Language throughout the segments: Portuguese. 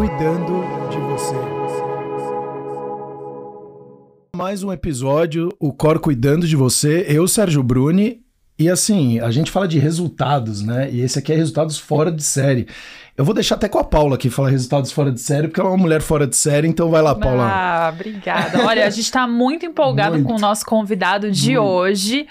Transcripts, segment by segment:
cuidando de você. Mais um episódio, o Cor cuidando de você. Eu, Sérgio Bruni, e assim, a gente fala de resultados, né? E esse aqui é resultados fora de série. Eu vou deixar até com a Paula aqui falar resultados fora de série, porque ela é uma mulher fora de série, então vai lá, Paula. Ah, obrigada. Olha, a gente está muito empolgado muito. com o nosso convidado de muito. hoje.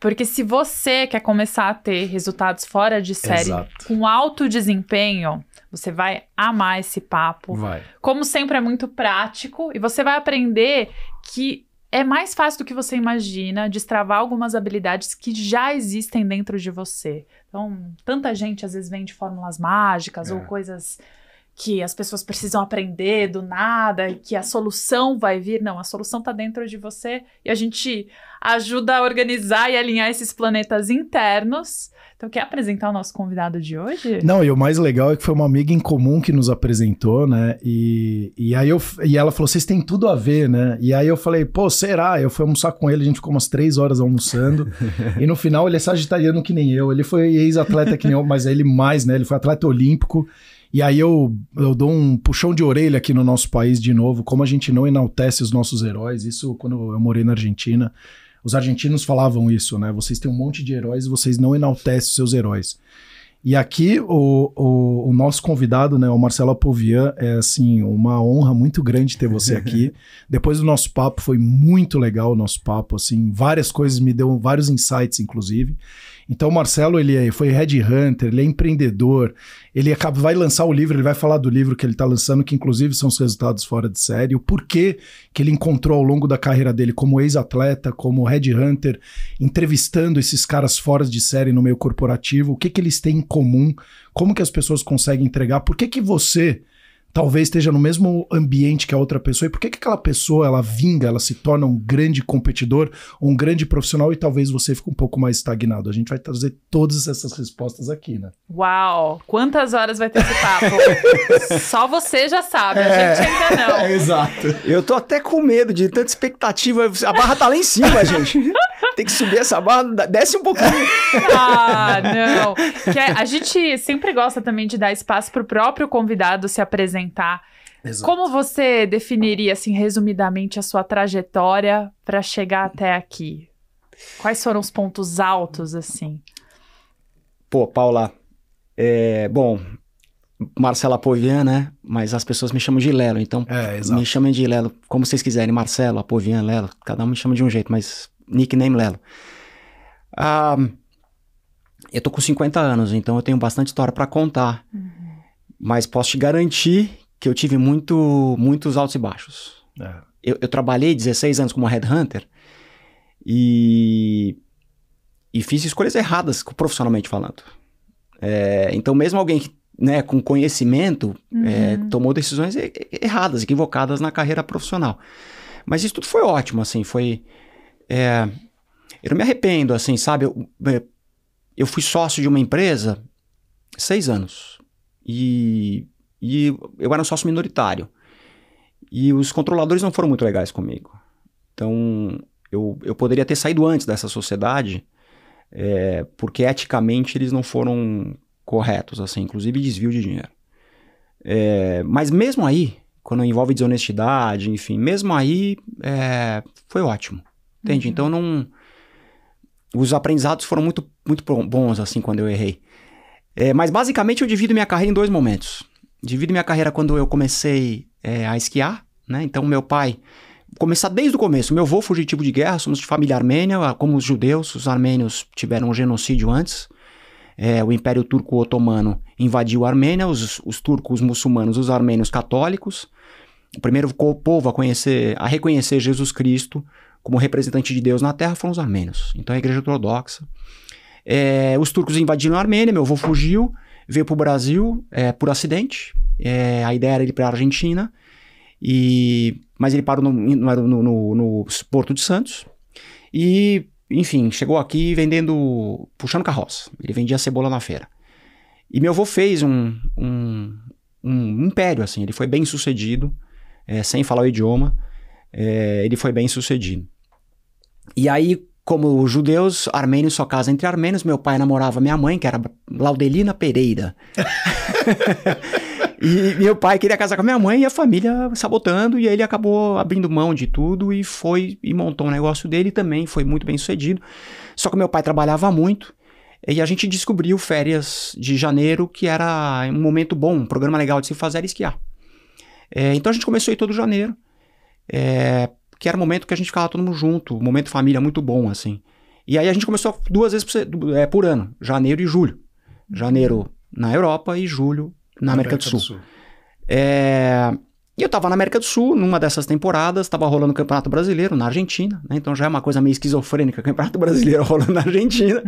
Porque se você quer começar a ter resultados fora de série Exato. com alto desempenho, você vai amar esse papo. Vai. Como sempre, é muito prático e você vai aprender que é mais fácil do que você imagina destravar algumas habilidades que já existem dentro de você. Então, tanta gente às vezes vem de fórmulas mágicas é. ou coisas que as pessoas precisam aprender do nada e que a solução vai vir. Não, a solução está dentro de você e a gente ajuda a organizar e alinhar esses planetas internos. Então, quer apresentar o nosso convidado de hoje? Não, e o mais legal é que foi uma amiga em comum que nos apresentou, né? E, e aí eu, e ela falou: vocês têm tudo a ver, né? E aí eu falei: pô, será? Eu fui almoçar com ele, a gente ficou umas três horas almoçando. e no final, ele é sagitariano que nem eu, ele foi ex-atleta que nem eu, mas ele mais, né? Ele foi atleta olímpico. E aí eu, eu dou um puxão de orelha aqui no nosso país de novo, como a gente não enaltece os nossos heróis. Isso quando eu morei na Argentina, os argentinos falavam isso, né? Vocês têm um monte de heróis e vocês não enaltecem os seus heróis. E aqui o, o, o, nosso convidado, né, o Marcelo Apovian, é assim, uma honra muito grande ter você aqui. Depois do nosso papo, foi muito legal o nosso papo, assim, várias coisas me deu vários insights, inclusive. Então o Marcelo, ele é, foi headhunter, ele é empreendedor, ele acaba, vai lançar o livro, ele vai falar do livro que ele está lançando, que inclusive são os resultados fora de série, o porquê que ele encontrou ao longo da carreira dele como ex-atleta, como headhunter, entrevistando esses caras fora de série no meio corporativo, o que, que eles têm em comum, como que as pessoas conseguem entregar, por que que você talvez esteja no mesmo ambiente que a outra pessoa. E por que, que aquela pessoa ela vinga, ela se torna um grande competidor, um grande profissional e talvez você fique um pouco mais estagnado? A gente vai trazer todas essas respostas aqui, né? Uau! Quantas horas vai ter esse papo? Só você já sabe, é, a gente ainda não. É, exato. Eu tô até com medo de tanta expectativa. A barra tá lá em cima, gente. Tem que subir essa barra, desce um pouquinho. ah, não. É, a gente sempre gosta também de dar espaço para o próprio convidado se apresentar. Exato. Como você definiria, assim, resumidamente, a sua trajetória para chegar até aqui? Quais foram os pontos altos, assim? Pô, Paula, é, bom, Marcela Apovian, né? Mas as pessoas me chamam de Lelo, então é, me chamem de Lelo, como vocês quiserem, Marcelo, Apovian, Lelo, cada um me chama de um jeito, mas nickname Lelo. Ah, eu tô com 50 anos, então eu tenho bastante história para contar. Uhum. Mas posso te garantir que eu tive muito, muitos altos e baixos. É. Eu, eu, trabalhei 16 anos como headhunter e, e fiz escolhas erradas profissionalmente falando. É, então, mesmo alguém que né, com conhecimento, é, uhum. é, tomou decisões erradas, equivocadas na carreira profissional. Mas isso tudo foi ótimo, assim, foi é, eu não me arrependo, assim, sabe? Eu, é, eu fui sócio de uma empresa seis anos. E, e eu era um sócio minoritário. E os controladores não foram muito legais comigo. Então, eu, eu poderia ter saído antes dessa sociedade, é, porque eticamente eles não foram corretos, assim, inclusive desvio de dinheiro. É, mas mesmo aí, quando envolve desonestidade, enfim, mesmo aí é, foi ótimo. Entende? Uhum. Então não. Os aprendizados foram muito, muito bons, assim, quando eu errei. É, mas basicamente eu divido minha carreira em dois momentos. Divido minha carreira quando eu comecei é, a esquiar, né? Então meu pai. Começar desde o começo. Meu avô fugitivo de guerra, somos de família armênia, ah, como os judeus, os armênios tiveram um genocídio antes. É, o Império Turco Otomano invadiu a Armênia, os, os turcos os muçulmanos, os armênios católicos. O primeiro povo a, conhecer, a reconhecer Jesus Cristo como representante de Deus na terra foram os armênios. Então a igreja ortodoxa. É, os turcos invadiram a Armênia, meu avô fugiu, veio para o Brasil é, por acidente. É, a ideia era ir para a Argentina, e, mas ele parou no, no, no, no, Porto de Santos. E, enfim, chegou aqui vendendo, puxando carroça. Ele vendia cebola na feira. E meu avô fez um, um, um império, assim. Ele foi bem sucedido, sem falar o idioma é, ele foi bem sucedido. E aí, como judeus, armênios só casa entre armênios. Meu pai namorava minha mãe, que era Laudelina Pereira. e meu pai queria casar com a minha mãe e a família sabotando. E ele acabou abrindo mão de tudo e foi e montou um negócio dele também. Foi muito bem sucedido. Só que meu pai trabalhava muito. E a gente descobriu férias de janeiro que era um momento bom, um programa legal de se fazer esquiar. É, então a gente começou aí todo janeiro é, que era o momento que a gente ficava todo mundo junto, momento família muito bom, assim. E aí a gente começou duas vezes por, é, por ano, janeiro e julho. Janeiro na Europa e julho na, na América, América, do Sul. Do Sul. É, e eu estava na América do Sul, numa dessas temporadas, estava rolando o Campeonato Brasileiro na Argentina, né? Então já é uma coisa meio esquizofrênica, Campeonato Brasileiro rolando na Argentina.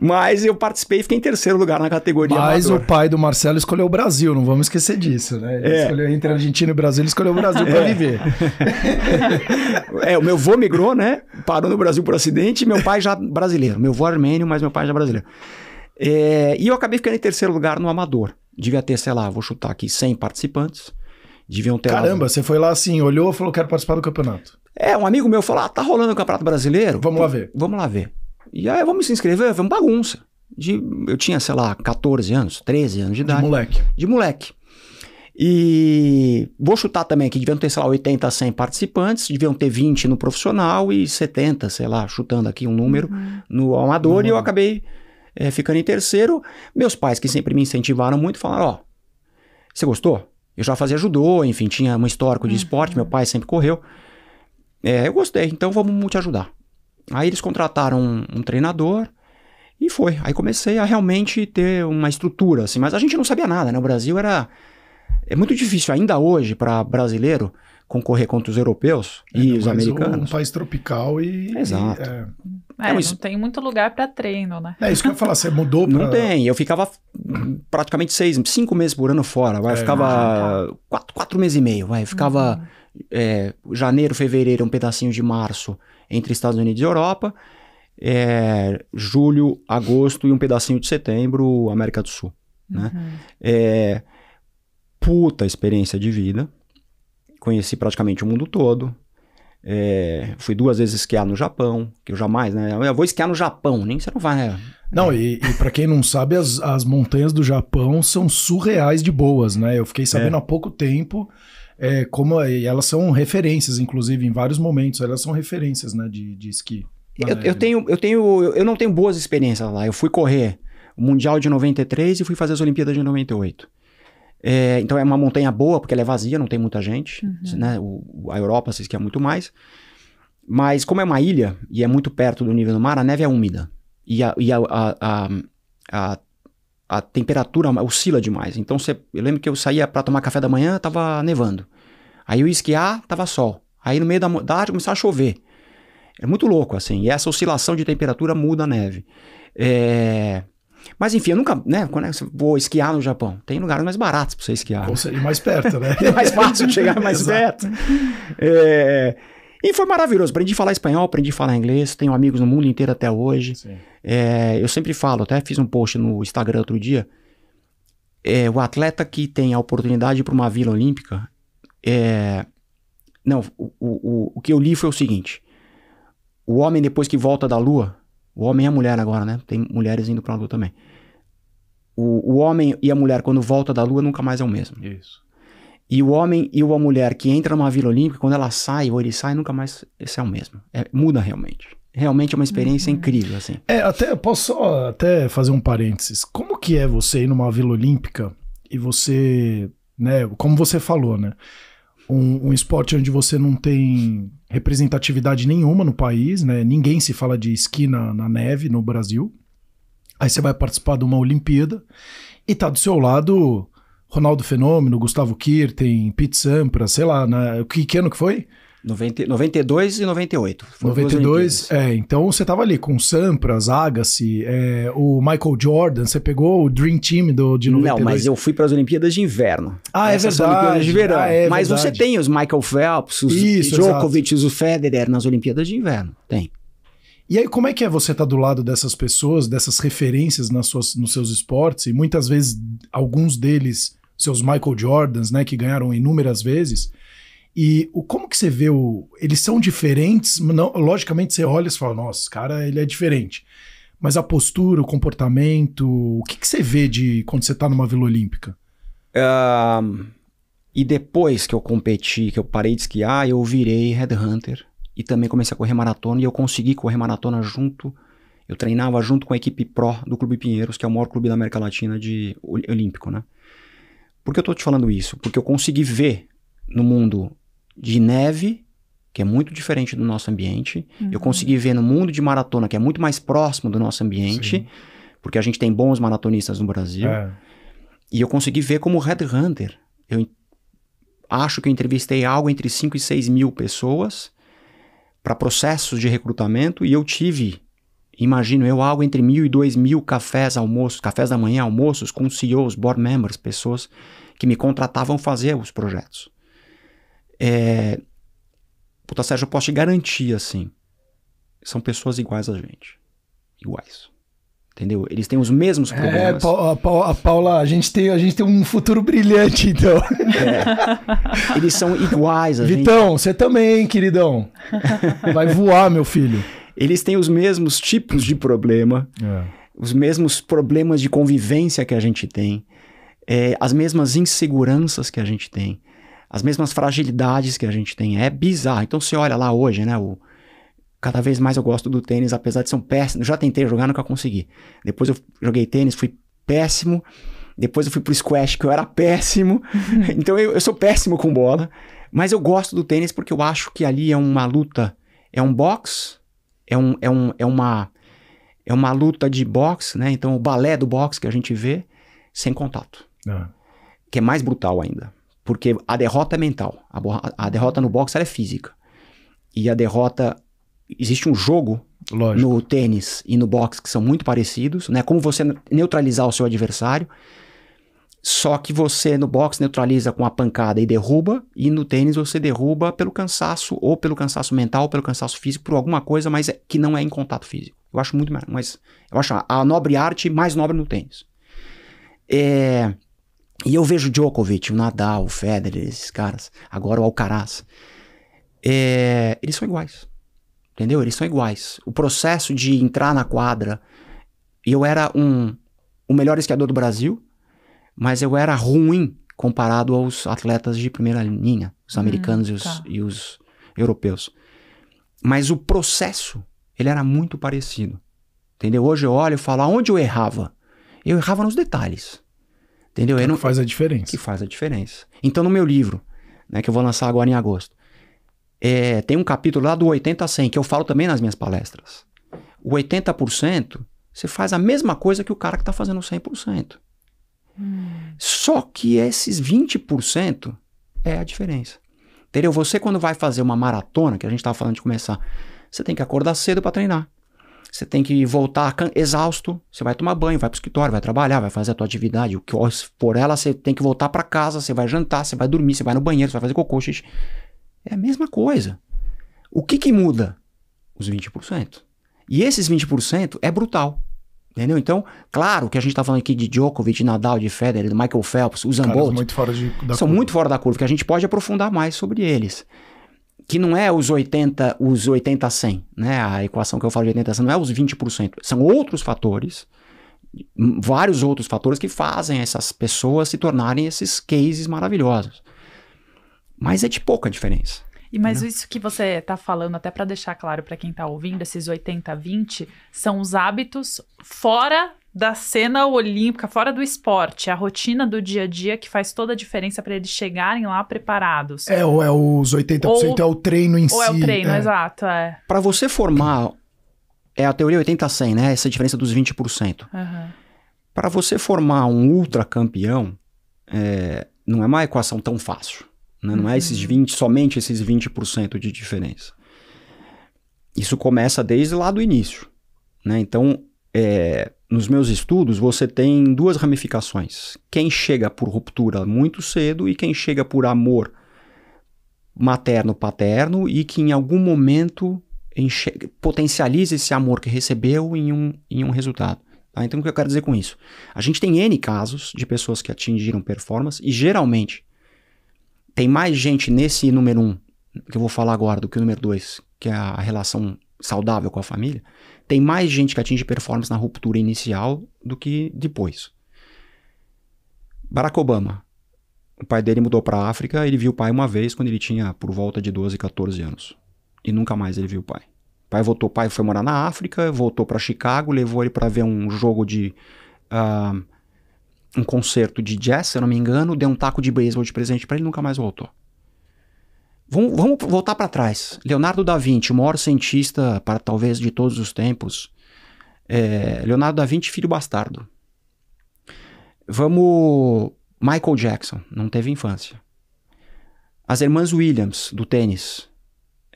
Mas eu participei e fiquei em terceiro lugar na categoria. Mas amador. o pai do Marcelo escolheu o Brasil, não vamos esquecer disso, né? Ele é. escolheu entre Argentina e Brasil, ele escolheu o Brasil para é. viver. é, o meu vô migrou, né? Parou no Brasil por acidente, meu pai já brasileiro. Meu vô armênio, mas meu pai já brasileiro. É, e eu acabei ficando em terceiro lugar no amador. Devia ter, sei lá, vou chutar aqui 100 participantes deviam ter. Caramba, você foi lá assim, olhou e falou: quero participar do campeonato. É, um amigo meu falou: ah, tá rolando o Campeonato Brasileiro. Vamos lá ver. Vamos lá ver. E aí, vamos se inscrever? Foi uma bagunça. De, eu tinha, sei lá, 14 anos, 13 anos de idade. De moleque. De moleque. E vou chutar também que deviam ter, sei lá, 80 a 100 participantes, deviam ter 20 no profissional e 70, sei lá, chutando aqui um número uhum. no amador. Uhum. E eu uhum. acabei é, ficando em terceiro. Meus pais, que sempre me incentivaram muito, falaram: Ó, oh, você gostou? Eu já fazia judô, enfim, tinha um histórico de uhum. esporte, meu pai sempre correu. É, eu gostei, então vamos te ajudar. Aí eles contrataram um, um treinador e foi. Aí comecei a realmente ter uma estrutura, assim, mas a gente não sabia nada, né? O Brasil era. É muito difícil ainda hoje para brasileiro concorrer contra os europeus é, e os americanos. Um país tropical e. Exato. E, é... É, é não isso... tem muito lugar para treino, né? É isso que eu ia falar, você mudou pra... Não tem, eu ficava praticamente seis, cinco meses por ano fora, vai, é, ficava quatro, quatro meses e meio, vai, ficava uhum. é, janeiro, fevereiro, um pedacinho de março entre Estados Unidos e Europa, é, julho, agosto e um pedacinho de setembro, América do Sul, né? Uhum. É, puta experiência de vida, Conheci praticamente o mundo todo. É, fui duas vezes esquiar no Japão, que eu jamais, né? Eu vou esquiar no Japão, nem você não vai, né? Não, é. e, e para quem não sabe, as, as montanhas do Japão são surreais de boas, né? Eu fiquei sabendo é. há pouco tempo é, como é, elas são referências, inclusive, em vários momentos, elas são referências, né, de, de esqui. Eu, eu, tenho, eu tenho, eu não tenho boas experiências lá. Eu fui correr o Mundial de 93 e fui fazer as Olimpíadas de 98. É, então é uma montanha boa, porque ela é vazia, não tem muita gente. Uhum. Né? O, a Europa se esquia muito mais. Mas como é uma ilha e é muito perto do nível do mar, a neve é úmida. E a, e a, a, a, a temperatura oscila demais. Então você, eu lembro que eu saía para tomar café da manhã, tava nevando. Aí eu ia esquiar, tava sol. Aí no meio da, da tarde começava a chover. É muito louco, assim. E essa oscilação de temperatura muda a neve. É, mas enfim, eu nunca, né? Quando é eu vou esquiar no Japão, tem lugares mais baratos para você esquiar. Ou seja, mais perto, né? é mais fácil chegar mais perto. É, e foi maravilhoso. Aprendi a falar espanhol, aprendi a falar inglês. Tenho amigos no mundo inteiro até hoje. É, eu sempre falo, até fiz um post no Instagram outro dia. É, o atleta que tem a oportunidade para uma vila olímpica. É, não, o, o, o que eu li foi o seguinte: o homem, depois que volta da lua, o homem e a mulher agora, né? Tem mulheres indo pra lua também. O, o homem e a mulher, quando volta da lua, nunca mais é o mesmo. Isso. E o homem e a mulher que entra numa vila olímpica, quando ela sai ou ele sai, nunca mais esse é o mesmo. É, muda realmente. Realmente é uma experiência uhum. incrível, assim. É, até posso só até fazer um parênteses. Como que é você ir numa vila olímpica e você, né, como você falou, né? um, um esporte onde você não tem representatividade nenhuma no país, né? Ninguém se fala de esqui na, na neve no Brasil. Aí você vai participar de uma Olimpíada e tá do seu lado Ronaldo Fenômeno, Gustavo Kirten, Pete Sampras, sei lá, né? o que, que ano que foi? 90, 92 e 98. Foram 92, é. Então você tava ali com Sampras, Agassi, é, o Michael Jordan, você pegou o Dream Team do, de 92. Não, mas eu fui para as Olimpíadas de inverno. Ah, é verdade. Olimpíadas de verão. Ah, é mas verdade. você tem os Michael Phelps, os Isso, Djokovic, exato. os Federer nas Olimpíadas de inverno. Tem. E aí, como é que é você estar tá do lado dessas pessoas, dessas referências nas suas, nos seus esportes, e muitas vezes alguns deles, seus Michael Jordans, né, que ganharam inúmeras vezes, e o, como que você vê o. Eles são diferentes? Não, logicamente, você olha e fala, nossa, esse cara ele é diferente. Mas a postura, o comportamento, o que, que você vê de quando você está numa Vila Olímpica? Um, e depois que eu competi, que eu parei de esquiar, eu virei headhunter e também comecei a correr maratona e eu consegui correr maratona junto. Eu treinava junto com a equipe pró do Clube Pinheiros, que é o maior clube da América Latina de olímpico, né? Por que eu tô te falando isso? Porque eu consegui ver no mundo de neve, que é muito diferente do nosso ambiente. Uhum. Eu consegui ver no mundo de maratona, que é muito mais próximo do nosso ambiente, Sim. porque a gente tem bons maratonistas no Brasil. É. E eu consegui ver como Red Hunter. Eu acho que eu entrevistei algo entre 5 e 6 mil pessoas para processos de recrutamento e eu tive, imagino eu, algo entre mil e dois mil cafés, almoços, cafés da manhã, almoços com CEOs, board members, pessoas que me contratavam fazer os projetos. É... Puta, Sérgio, eu posso te garantir, assim, são pessoas iguais a gente. Iguais. Entendeu? Eles têm os mesmos é, problemas. É, a, Paula, a Paula, a gente tem, a gente tem um futuro brilhante, então. É. Eles são iguais a Vitão, gente. você também, queridão. Vai voar, meu filho. Eles têm os mesmos tipos de problema, é. os mesmos problemas de convivência que a gente tem, é, as mesmas inseguranças que a gente tem as mesmas fragilidades que a gente tem. É bizarro. Então você olha lá hoje, né? O, cada vez mais eu gosto do tênis, apesar de ser um péssimo. Já tentei jogar, nunca consegui. Depois eu joguei tênis, fui péssimo. Depois eu fui pro squash, que eu era péssimo. então eu, eu sou péssimo com bola. Mas eu gosto do tênis porque eu acho que ali é uma luta. É um box, é, um, é, um, é, uma, é uma luta de boxe, né? Então o balé do boxe que a gente vê sem contato. Ah. Que é mais brutal ainda. Porque a derrota é mental. A, a derrota no boxe é física. E a derrota. Existe um jogo Lógico. no tênis e no boxe que são muito parecidos, né? Como você neutralizar o seu adversário. Só que você no boxe neutraliza com a pancada e derruba, e no tênis você derruba pelo cansaço, ou pelo cansaço mental, ou pelo cansaço físico, por alguma coisa, mas é, que não é em contato físico. Eu acho muito mais. Eu acho a, a nobre arte mais nobre no tênis. É, e eu vejo o Djokovic, o Nadal, o Federer, esses caras, agora o Alcaraz. É, eles são iguais. Entendeu? Eles são iguais. O processo de entrar na quadra. Eu era um, o melhor esquiador do Brasil, mas eu era ruim comparado aos atletas de primeira linha, os uhum, americanos e, os, tá. e os europeus. Mas o processo, ele era muito parecido. Entendeu? Hoje eu olho e falo, aonde eu errava? Eu errava nos detalhes. Entendeu? É que, que faz a diferença. Que faz a diferença. Então, no meu livro, né, que eu vou lançar agora em agosto, é, tem um capítulo lá do 80 a 100, que eu falo também nas minhas palestras. O 80%, você faz a mesma coisa que o cara que está fazendo 100%. Hum. Só que esses 20% é a diferença. Entendeu? Você, quando vai fazer uma maratona, que a gente estava falando de começar, você tem que acordar cedo para treinar. Você tem que voltar exausto, você vai tomar banho, vai pro escritório, vai trabalhar, vai fazer a tua atividade, o que for ela, você tem que voltar para casa, você vai jantar, você vai dormir, você vai no banheiro, você vai fazer cocô, xixi. É a mesma coisa. O que que muda? Os 20%. E esses 20% é brutal. Entendeu? Então, claro que a gente está falando aqui de Djokovic, de Nadal, de Federer, de Michael Phelps, Usain Bolt. Muito são curva. muito fora da curva, que a gente pode aprofundar mais sobre eles que não é os 80, os 80 a 100, né? A equação que eu falo de 80 a 100 não é os 20%, são outros fatores, vários outros fatores que fazem essas pessoas se tornarem esses cases maravilhosos. Mas é de pouca diferença. E mas não. isso que você está falando, até para deixar claro para quem está ouvindo, esses 80 a 20 são os hábitos fora da cena olímpica, fora do esporte, a rotina do dia a dia que faz toda a diferença para eles chegarem lá preparados. É, ou é os 80%, ou, é o treino em ou si. Ou é o treino, é. exato. É. Para você formar, é a teoria 80-100, né? Essa diferença dos 20%. Uhum. Para você formar um ultra campeão, é, não é uma equação tão fácil. Né? Não é uhum. é esses 20, somente esses 20% de diferença. Isso começa desde lá do início. Né? Então, é, nos meus estudos, você tem duas ramificações. Quem chega por ruptura muito cedo e quem chega por amor materno-paterno e que em algum momento potencializa esse amor que recebeu em um, em um resultado. Tá? Então, o que eu quero dizer com isso? A gente tem N casos de pessoas que atingiram performance e geralmente tem mais gente nesse número um, que eu vou falar agora, do que o número dois, que é a relação saudável com a família tem mais gente que atinge performance na ruptura inicial do que depois. Barack Obama. O pai dele mudou para a África, ele viu o pai uma vez quando ele tinha por volta de 12, 14 anos. E nunca mais ele viu o pai. O pai voltou, o pai foi morar na África, voltou para Chicago, levou ele para ver um jogo de uh, um concerto de jazz, se eu não me engano, deu um taco de beisebol de presente para ele, nunca mais voltou. Vamos, vamos voltar para trás. Leonardo da Vinci, o maior cientista, para talvez de todos os tempos. É, Leonardo da Vinci, filho bastardo. Vamos. Michael Jackson, não teve infância. As irmãs Williams, do tênis.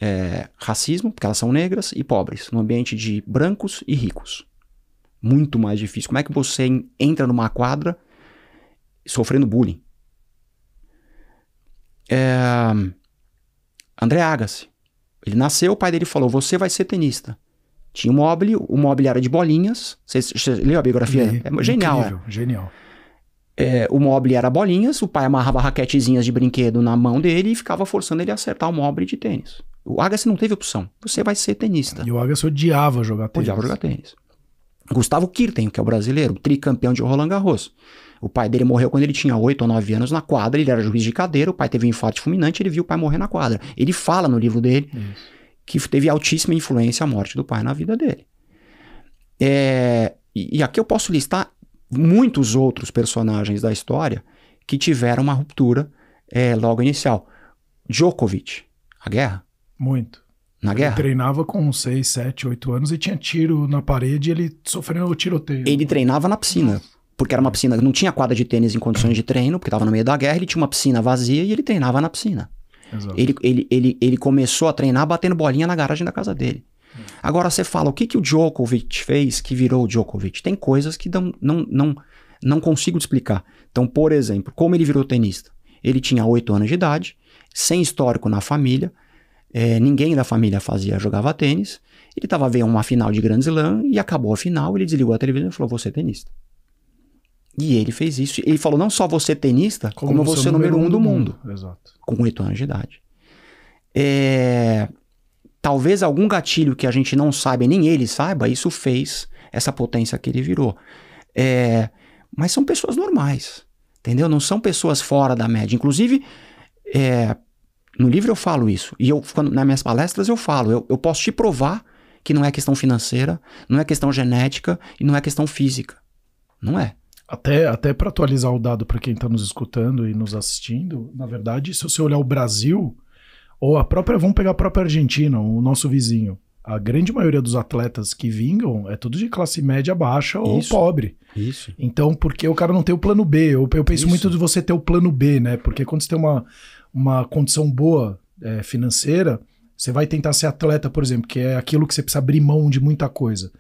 É, racismo, porque elas são negras e pobres, no ambiente de brancos e ricos. Muito mais difícil. Como é que você entra numa quadra sofrendo bullying? É André Agassi. Ele nasceu, o pai dele falou: Você vai ser tenista. Tinha um mobile, o mobile era de bolinhas. Você, você leu a biografia? Li, é genial. É. Incrível, é. genial. É, o mobile era bolinhas, o pai amarrava raquetezinhas de brinquedo na mão dele e ficava forçando ele a acertar o mobile de tênis. O Agassi não teve opção. Você vai ser tenista. E o Agassi odiava jogar tênis. Odiava jogar tênis. Gustavo Kirten, que é o brasileiro, tricampeão de Roland Garros. O pai dele morreu quando ele tinha 8 ou 9 anos na quadra, ele era juiz de cadeira, o pai teve um infarto fulminante, ele viu o pai morrer na quadra. Ele fala no livro dele Isso. que teve altíssima influência a morte do pai na vida dele. É, e, aqui eu posso listar muitos outros personagens da história que tiveram uma ruptura é, logo inicial. Djokovic, a guerra. Muito. Na guerra? Ele treinava com 6, 7, 8 anos e tinha tiro na parede e ele sofreu o tiroteio. Ele treinava na piscina. Nossa porque era uma piscina, não tinha quadra de tênis em condições de treino, porque estava no meio da guerra, ele tinha uma piscina vazia e ele treinava na piscina. Exato. Ele, ele, ele, ele começou a treinar batendo bolinha na garagem da casa dele. Agora você fala, o que, que o Djokovic fez que virou o Djokovic? Tem coisas que não, não, não, não consigo explicar. Então, por exemplo, como ele virou tenista? Ele tinha 8 anos de idade, sem histórico na família, é, ninguém da família fazia, jogava tênis. Ele estava vendo uma final de Grand Slam e acabou a final, ele desligou a televisão e falou, vou ser é tenista. E ele fez isso. Ele falou: não só você é tenista, como, como você é é número, número um do mundo. mundo. Exato. Com oito anos de idade. É... Talvez algum gatilho que a gente não saiba, nem ele saiba, isso fez essa potência que ele virou. É... Mas são pessoas normais, entendeu? Não são pessoas fora da média. Inclusive, é... no livro eu falo isso. E eu, quando, nas minhas palestras eu falo: eu, eu posso te provar que não é questão financeira, não é questão genética e não é questão física. Não é. Até, até para atualizar o dado para quem está nos escutando e nos assistindo, na verdade, se você olhar o Brasil, ou a própria, vamos pegar a própria Argentina, o nosso vizinho, a grande maioria dos atletas que vingam é tudo de classe média baixa isso, ou pobre. Isso. Então, porque o cara não tem o plano B? Eu, eu penso isso. muito de você ter o plano B, né? Porque quando você tem uma, uma condição boa é, financeira, você vai tentar ser atleta, por exemplo, que é aquilo que você precisa abrir mão de muita coisa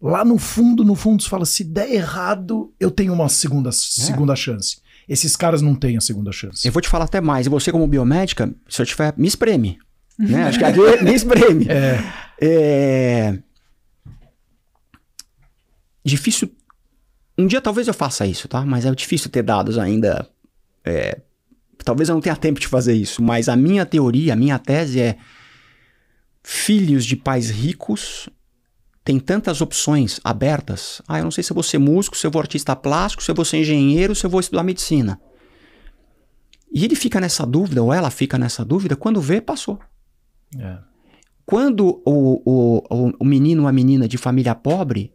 lá no fundo, no fundo, você fala: se der errado, eu tenho uma segunda, é. segunda chance. Esses caras não têm a segunda chance. Eu vou te falar até mais. E você, como biomédica, se eu tiver, me espreme. Né? Acho que aqui me espreme. É. é... Difícil. Um dia talvez eu faça isso, tá? Mas é difícil ter dados ainda. É... Talvez eu não tenha tempo de fazer isso. Mas a minha teoria, a minha tese é filhos de pais ricos tem tantas opções abertas. Ah, eu não sei se eu vou ser músico, se eu vou artista plástico, se eu vou ser engenheiro, se eu vou estudar medicina. E ele fica nessa dúvida, ou ela fica nessa dúvida, quando vê, passou. É. Quando o, o, o menino ou a menina de família pobre,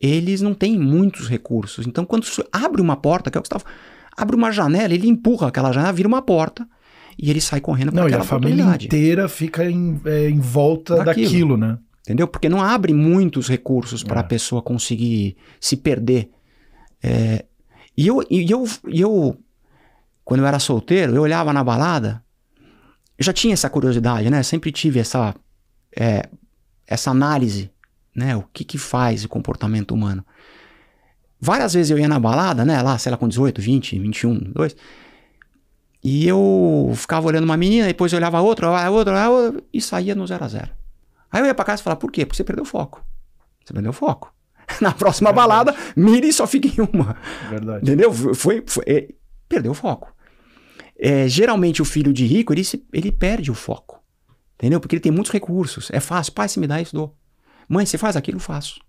eles não têm muitos recursos. Então, quando abre uma porta, que é o que estava. Tá abre uma janela, ele empurra aquela janela, vira uma porta e ele sai correndo para aquela Não, e a família inteira fica em, é, em volta daquilo. daquilo né? Entendeu? Porque não abre muitos recursos para a é. pessoa conseguir se perder. É, e eu, e eu, e eu, quando eu era solteiro, eu olhava na balada, eu já tinha essa curiosidade, né? Sempre tive essa, é, essa análise, né? O que que faz o comportamento humano. Várias vezes eu ia na balada, né? Lá, sei lá, com 18, 20, 21, 2. E eu ficava olhando uma menina, depois eu olhava outra, olhava outra, olhava outra, e saía no zero a zero Aí eu ia pra casa e falava, por quê? Porque você perdeu o foco. Você perdeu o foco. Na próxima Verdade. balada, mire e só fique em uma. Verdade. Entendeu? Foi, foi é, perdeu o foco. É, geralmente o filho de rico, ele, se, ele perde o foco. Entendeu? Porque ele tem muitos recursos. É fácil. Pai, se me dá isso, dou. Mãe, você faz aquilo, faço.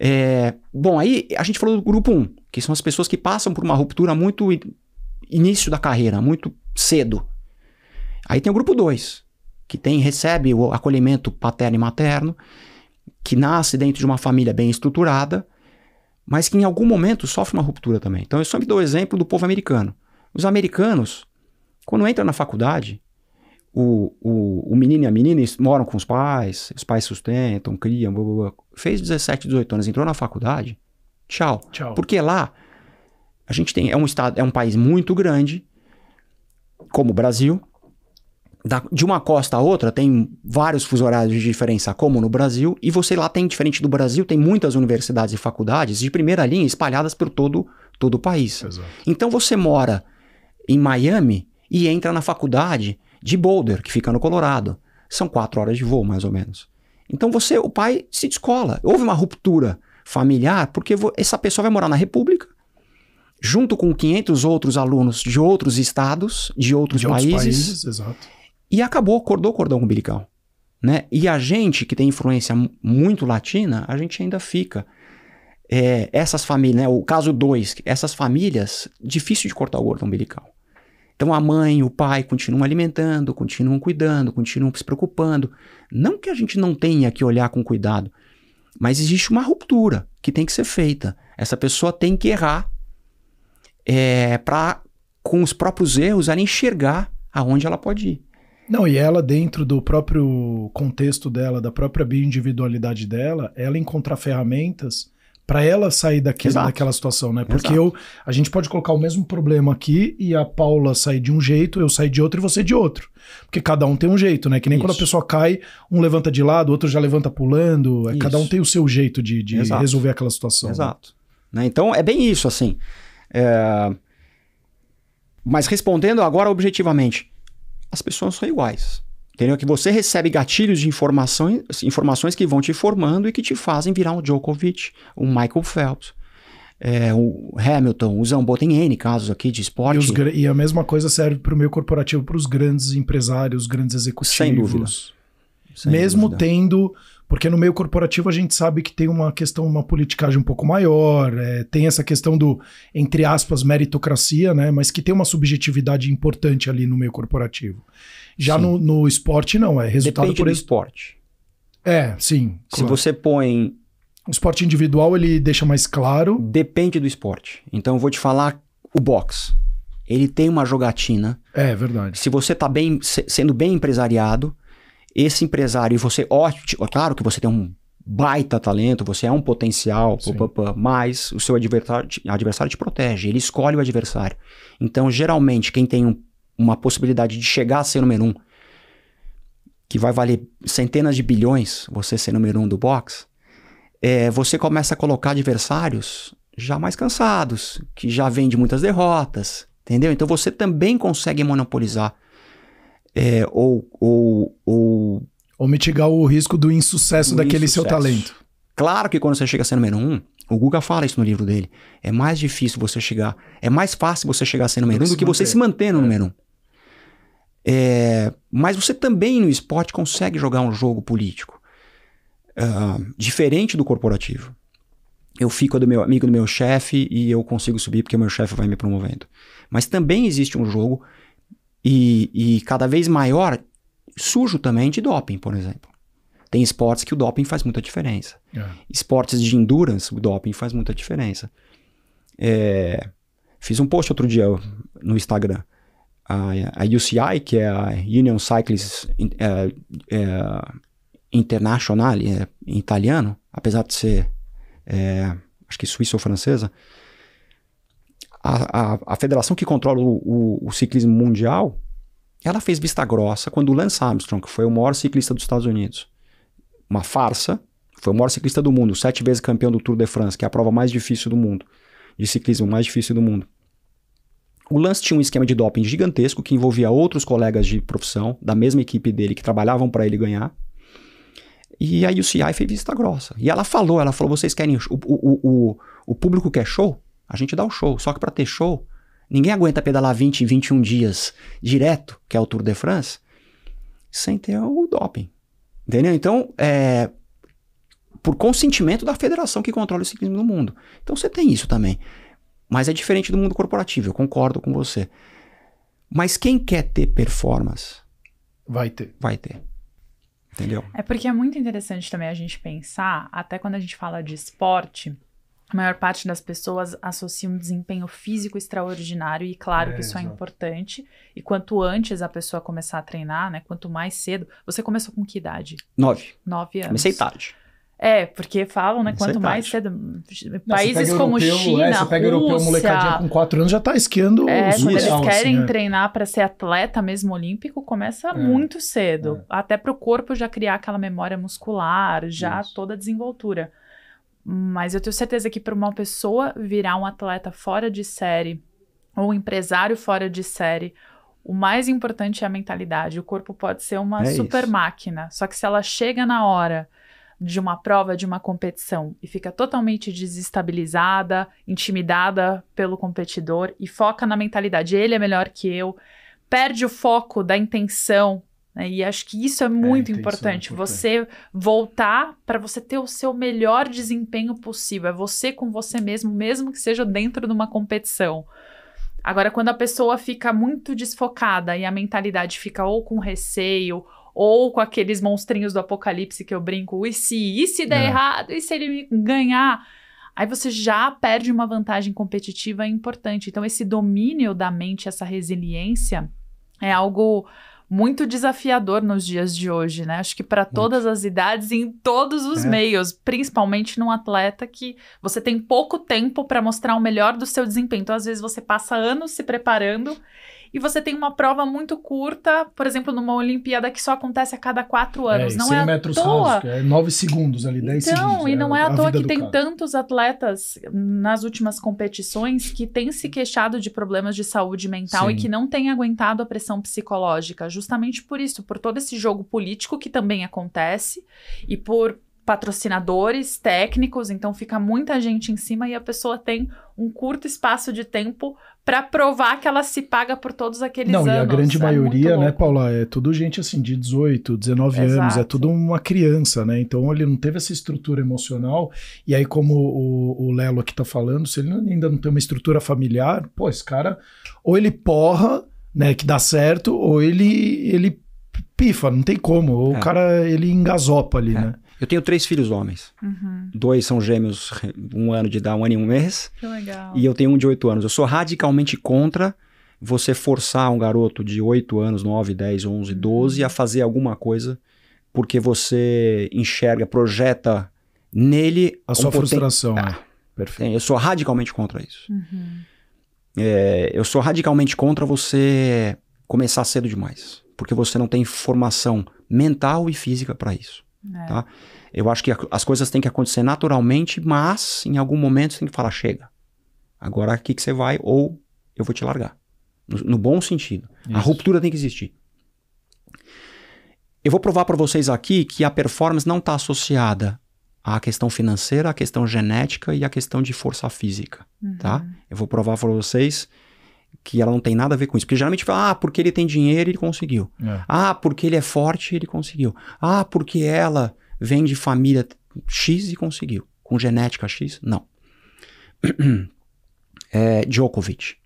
É, bom, aí a gente falou do grupo 1, que são as pessoas que passam por uma ruptura muito início da carreira, muito cedo. Aí tem o grupo 2, que tem recebe o acolhimento paterno e materno, que nasce dentro de uma família bem estruturada, mas que em algum momento sofre uma ruptura também. Então eu só me dou o exemplo do povo americano. Os americanos, quando entram na faculdade, o, o, o menino e a menina moram com os pais, os pais sustentam, criam, blá, blá, blá. fez 17, 18 anos, entrou na faculdade, tchau. tchau. Porque lá a gente tem é um estado, é um país muito grande, como o Brasil, da, de uma costa a outra tem vários fuso horários de diferença, como no Brasil, e você lá tem, diferente do Brasil, tem muitas universidades e faculdades de primeira linha espalhadas por todo, todo o país. Exato. Então você mora em Miami e entra na faculdade de Boulder, que fica no Colorado. São quatro horas de voo, mais ou menos. Então você, o pai se descola. Houve uma ruptura familiar, porque essa pessoa vai morar na República, junto com 500 outros alunos de outros estados, de outros de países. Outros países e acabou, acordou o cordão umbilical. Né? E a gente que tem influência muito latina, a gente ainda fica. É, essas famílias, né? o caso 2, essas famílias, difícil de cortar o cordão umbilical. Então a mãe, o pai continuam alimentando, continuam cuidando, continuam se preocupando. Não que a gente não tenha que olhar com cuidado, mas existe uma ruptura que tem que ser feita. Essa pessoa tem que errar é, para, com os próprios erros, ela enxergar aonde ela pode ir. Não, e ela, dentro do próprio contexto dela, da própria bioindividualidade dela, ela encontrar ferramentas para ela sair daquele, daquela situação, né? Porque eu, a gente pode colocar o mesmo problema aqui e a Paula sair de um jeito, eu sair de outro e você de outro. Porque cada um tem um jeito, né? Que nem Isso. quando a pessoa cai, um levanta de lado, outro já levanta pulando. É, cada um tem o seu jeito de, de resolver aquela situação. Né? Exato. Né? Então é bem isso, assim. É... Mas respondendo agora objetivamente, as pessoas são iguais. Entendeu? Que você recebe gatilhos de informações, informações que vão te formando e que te fazem virar um Djokovic, um Michael Phelps, é, o Hamilton, o Zambon, tem N casos aqui de esporte. E, e a mesma coisa serve para o meio corporativo, para os grandes empresários, os grandes executivos. Sem dúvida. Sem Mesmo dúvida. tendo porque no meio corporativo a gente sabe que tem uma questão, uma politicagem um pouco maior, é, tem essa questão do, entre aspas, meritocracia, né? Mas que tem uma subjetividade importante ali no meio corporativo. Já no, no, esporte, não, é resultado Depende por do esporte. É, sim. Se você põe. O esporte individual ele deixa mais claro. Depende do esporte. Então eu vou te falar o boxe. Ele tem uma jogatina. É verdade. Se você está bem, sendo bem empresariado, esse empresário e você, ótimo, claro que você tem um baita talento, você é um potencial, pá, mas o seu adversário, adversário te protege, ele escolhe o adversário. Então, geralmente, quem tem um, uma possibilidade de chegar a ser número um, que vai valer centenas de bilhões, você ser número um do box, é, você começa a colocar adversários já mais cansados, que já vêm de muitas derrotas, entendeu? Então você também consegue monopolizar é, ou, ou, ou. Ou mitigar o risco do insucesso do daquele insucesso. seu talento. Claro que quando você chega sendo número um, o Guga fala isso no livro dele. É mais difícil você chegar. É mais fácil você chegar sendo número um do que manter. você se manter no é. número um. É, mas você também no esporte consegue jogar um jogo político. Uh, diferente do corporativo. Eu fico do meu amigo do meu chefe e eu consigo subir porque o meu chefe vai me promovendo. Mas também existe um jogo e, e cada vez maior, sujo também de doping, por exemplo. Tem esportes que o doping faz muita diferença. É. Esportes de endurance, o doping faz muita diferença. É, fiz um post outro dia no Instagram. A, a UCI, que é a Union Cyclists é, é International, em é, italiano, apesar de ser, é, acho que suíça ou francesa, a, a, a federação que controla o, o, o, ciclismo mundial, ela fez vista grossa quando o Lance Armstrong, que foi o maior ciclista dos Estados Unidos, uma farsa, foi o maior ciclista do mundo, sete vezes campeão do Tour de France, que é a prova mais difícil do mundo, de ciclismo mais difícil do mundo. O Lance tinha um esquema de doping gigantesco que envolvia outros colegas de profissão da mesma equipe dele que trabalhavam para ele ganhar. E aí o UCI fez vista grossa. E ela falou, ela falou, vocês querem... o, o, o, o público quer show? A gente dá o show, só que para ter show, ninguém aguenta pedalar 20, 21 dias direto, que é o Tour de France, sem ter o doping. Entendeu? Então, é, por consentimento da federação que controla o ciclismo no mundo. Então você tem isso também. Mas é diferente do mundo corporativo, eu concordo com você. Mas quem quer ter performance. Vai ter. Vai ter. Entendeu? É porque é muito interessante também a gente pensar, até quando a gente fala de esporte, a maior parte das pessoas associa um desempenho físico extraordinário, e claro é, que isso é exato. é importante. E quanto antes a pessoa começar a treinar, né? Quanto mais cedo. Você começou com que idade? Nove. Nove anos. Comecei tarde. É, porque falam, né? quanto mais cedo. países como é, China. É, você pega Rússia, molecadinha com quatro anos já tá esquiando. É, quando eles assim, querem assim, treinar é. para ser atleta mesmo olímpico, começa é, muito cedo. É. Até para o corpo já criar aquela memória muscular, já isso. toda a desenvoltura. Mas eu tenho certeza que para uma pessoa virar um atleta fora de série ou um empresário fora de série, o mais importante é a mentalidade. O corpo pode ser uma é super isso. máquina, só que se ela chega na hora de uma prova, de uma competição e fica totalmente desestabilizada, intimidada pelo competidor e foca na mentalidade, ele é melhor que eu, perde o foco da intenção né? E acho que isso é muito é, é importante, você voltar para você ter o seu melhor desempenho possível. É você com você mesmo, mesmo que seja dentro de uma competição. Agora, quando a pessoa fica muito desfocada e a mentalidade fica ou com receio, ou com aqueles monstrinhos do apocalipse que eu brinco, e se, e se der é. errado, e se ele ganhar? Aí você já perde uma vantagem competitiva importante. Então, esse domínio da mente, essa resiliência, é algo muito desafiador nos dias de hoje, né? Acho que para todas as idades e em todos os é. meios, principalmente num atleta que você tem pouco tempo para mostrar o melhor do seu desempenho. Então, às vezes você passa anos se preparando e você tem uma prova muito curta, por exemplo, numa Olimpíada que só acontece a cada quatro é, anos. É, é, então, é, não 100 é metros à toa. é 9 segundos ali, 10 então, segundos. Então, e não é, é à toa que tem cara. tantos atletas nas últimas competições que têm se queixado de problemas de saúde mental Sim. e que não têm aguentado a pressão psicológica, justamente por isso, por todo esse jogo político que também acontece e por patrocinadores, técnicos, então fica muita gente em cima e a pessoa tem um curto espaço de tempo para provar que ela se paga por todos aqueles Não, anos. Não, e a grande é maioria, né, Paula, é tudo gente assim de 18, 19 Exato. anos, é tudo uma criança, né? Então ele não teve essa estrutura emocional. E aí, como o, o Lelo aqui tá falando, se ele ainda não tem uma estrutura familiar, pô, esse cara, ou ele porra, né, que dá certo, ou ele, ele pifa, não tem como. O é. cara, ele engasopa ali, é. né? Eu tenho três filhos homens. Uhum. Dois são gêmeos, um ano de idade, um ano e um mês. Que legal. E eu tenho um de oito anos. Eu sou radicalmente contra você forçar um garoto de oito anos, nove, dez, onze, uhum. doze a fazer alguma coisa porque você enxerga, projeta nele a sua poten... frustração. Ah, né? perfeito. Eu sou radicalmente contra isso. Uhum. É, eu sou radicalmente contra você começar cedo demais, porque você não tem formação mental e física para isso. É. Tá? Eu acho que a, as coisas têm que acontecer naturalmente, mas em algum momento você tem que falar: chega, agora aqui que você vai, ou eu vou te largar. No, no bom sentido. Isso. A ruptura tem que existir. Eu vou provar para vocês aqui que a performance não está associada à questão financeira, à questão genética e à questão de força física. Tá? Uhum. Tá? Eu vou provar para vocês que ela não tem nada a ver com isso. Porque geralmente fala, ah, porque ele tem dinheiro, ele conseguiu. É. Ah, porque ele é forte, ele conseguiu. Ah, porque ela vem de família X e conseguiu. Com genética X, não. é, Djokovic.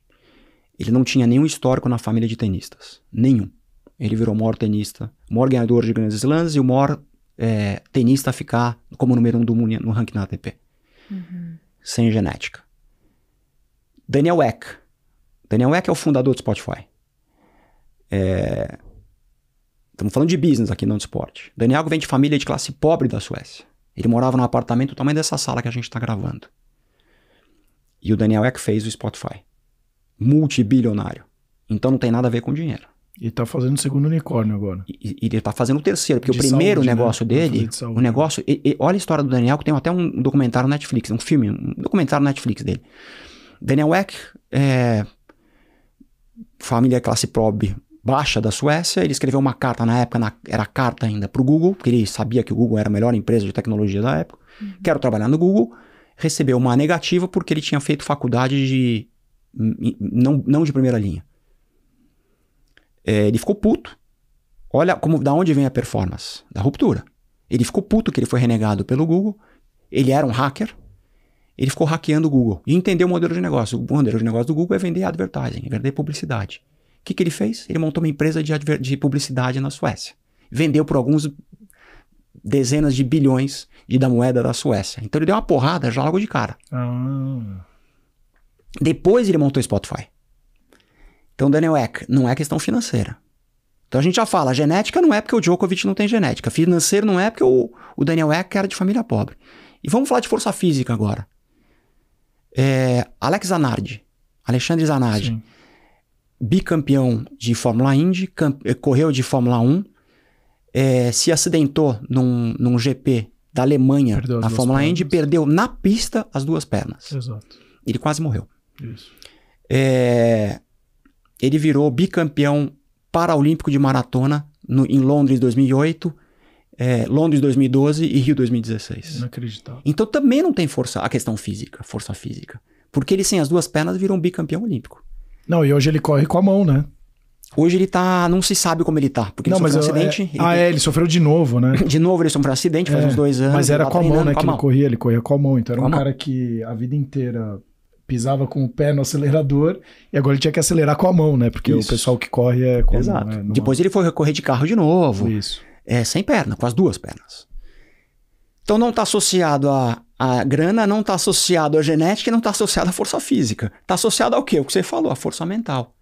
Ele não tinha nenhum histórico na família de tenistas. Nenhum. Ele virou o maior tenista, o maior ganhador de grandes slams e o maior é, tenista a ficar como número um do mundo no ranking da ATP. Uhum. Sem genética. Daniel Eck Daniel Eck é o fundador do Spotify. É... Estamos falando de business aqui, não de esporte. Daniel vem de família de classe pobre da Suécia. Ele morava num apartamento do tamanho dessa sala que a gente está gravando. E o Daniel Eck fez o Spotify. Multibilionário. Então não tem nada a ver com dinheiro. E está fazendo o segundo unicórnio agora. E, e ele está fazendo o terceiro, porque né? de o primeiro saúde, negócio né? dele, de o negócio. E, e, olha a história do Daniel, que tem até um documentário Netflix, um filme, um documentário Netflix dele. Daniel Eck é, família classe pobre baixa da Suécia, ele escreveu uma carta na época, na, era carta ainda, para o Google, porque ele sabia que o Google era a melhor empresa de tecnologia da época. Uhum. Quero trabalhar no Google. Recebeu uma negativa porque ele tinha feito faculdade de. não, não de primeira linha. É, ele ficou puto. Olha como da onde vem a performance? Da ruptura. Ele ficou puto que ele foi renegado pelo Google. Ele era um hacker, ele ficou hackeando o Google e entendeu o modelo de negócio. O modelo de negócio do Google é vender advertising, é vender publicidade. O que, que ele fez? Ele montou uma empresa de, de publicidade na Suécia. Vendeu por alguns dezenas de bilhões de da moeda da Suécia. Então ele deu uma porrada já logo de cara. Ah. Depois ele montou o Spotify. Então, Daniel Eck, não é questão financeira. Então a gente já fala, genética não é porque o Djokovic não tem genética, financeiro não é porque o, o Daniel Eck era de família pobre. E vamos falar de força física agora. É, Alex Zanardi, Alexandre Zanardi, Sim. bicampeão de Fórmula Indy, eh, correu de Fórmula 1, é, se acidentou num, num GP da Alemanha perdeu na Fórmula Indy, perdeu na pista as duas pernas. Exato. Ele quase morreu. É, ele virou bicampeão paraolímpico de maratona no, em Londres 2008, é, Londres 2012 e Rio 2016. Inacreditável. Então também não tem força, a questão física, força física. Porque ele sem as duas pernas virou um bicampeão olímpico. Não, e hoje ele corre com a mão, né? Hoje ele tá. Não se sabe como ele tá. Porque não, é- ele sofreu um acidente. É... ah, ele... é, ele sofreu de novo, né? de novo, ele sofreu um acidente faz é, uns dois anos. Mas era tá com a mão, né? que ele corria, ele corria com a mão. Então era com um cara que a vida inteira pisava com o pé no acelerador e agora ele tinha que acelerar com a mão, né? Porque Isso. o pessoal que corre é com Exato. a mão. Né? Depois é. ele foi correr de carro de novo. Isso é, sem perna, com as duas pernas. Então não está associado a, a grana, não está associado à genética, não está associado à força física. Está associado ao quê? O que você falou, a força mental.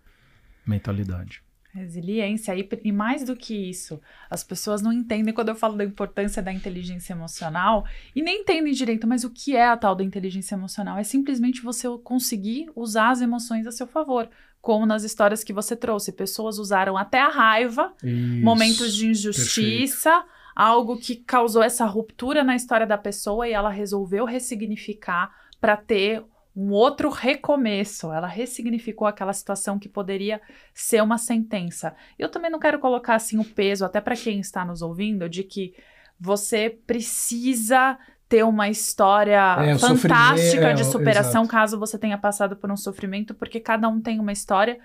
Mentalidade. Resiliência. E, e, mais do que isso, as pessoas não entendem quando eu falo da importância da inteligência emocional e nem entendem direito, mas o que é a tal da inteligência emocional? É simplesmente você conseguir usar as emoções a seu favor. Como nas histórias que você trouxe, pessoas usaram até a raiva, isso, momentos de injustiça, perfeito. algo que causou essa ruptura na história da pessoa e ela resolveu ressignificar para ter um outro recomeço. Ela ressignificou aquela situação que poderia ser uma sentença. Eu também não quero colocar assim o peso, até para quem está nos ouvindo, de que você precisa ter uma história é, fantástica de é, superação é, caso você tenha passado por um sofrimento, porque cada um tem uma história.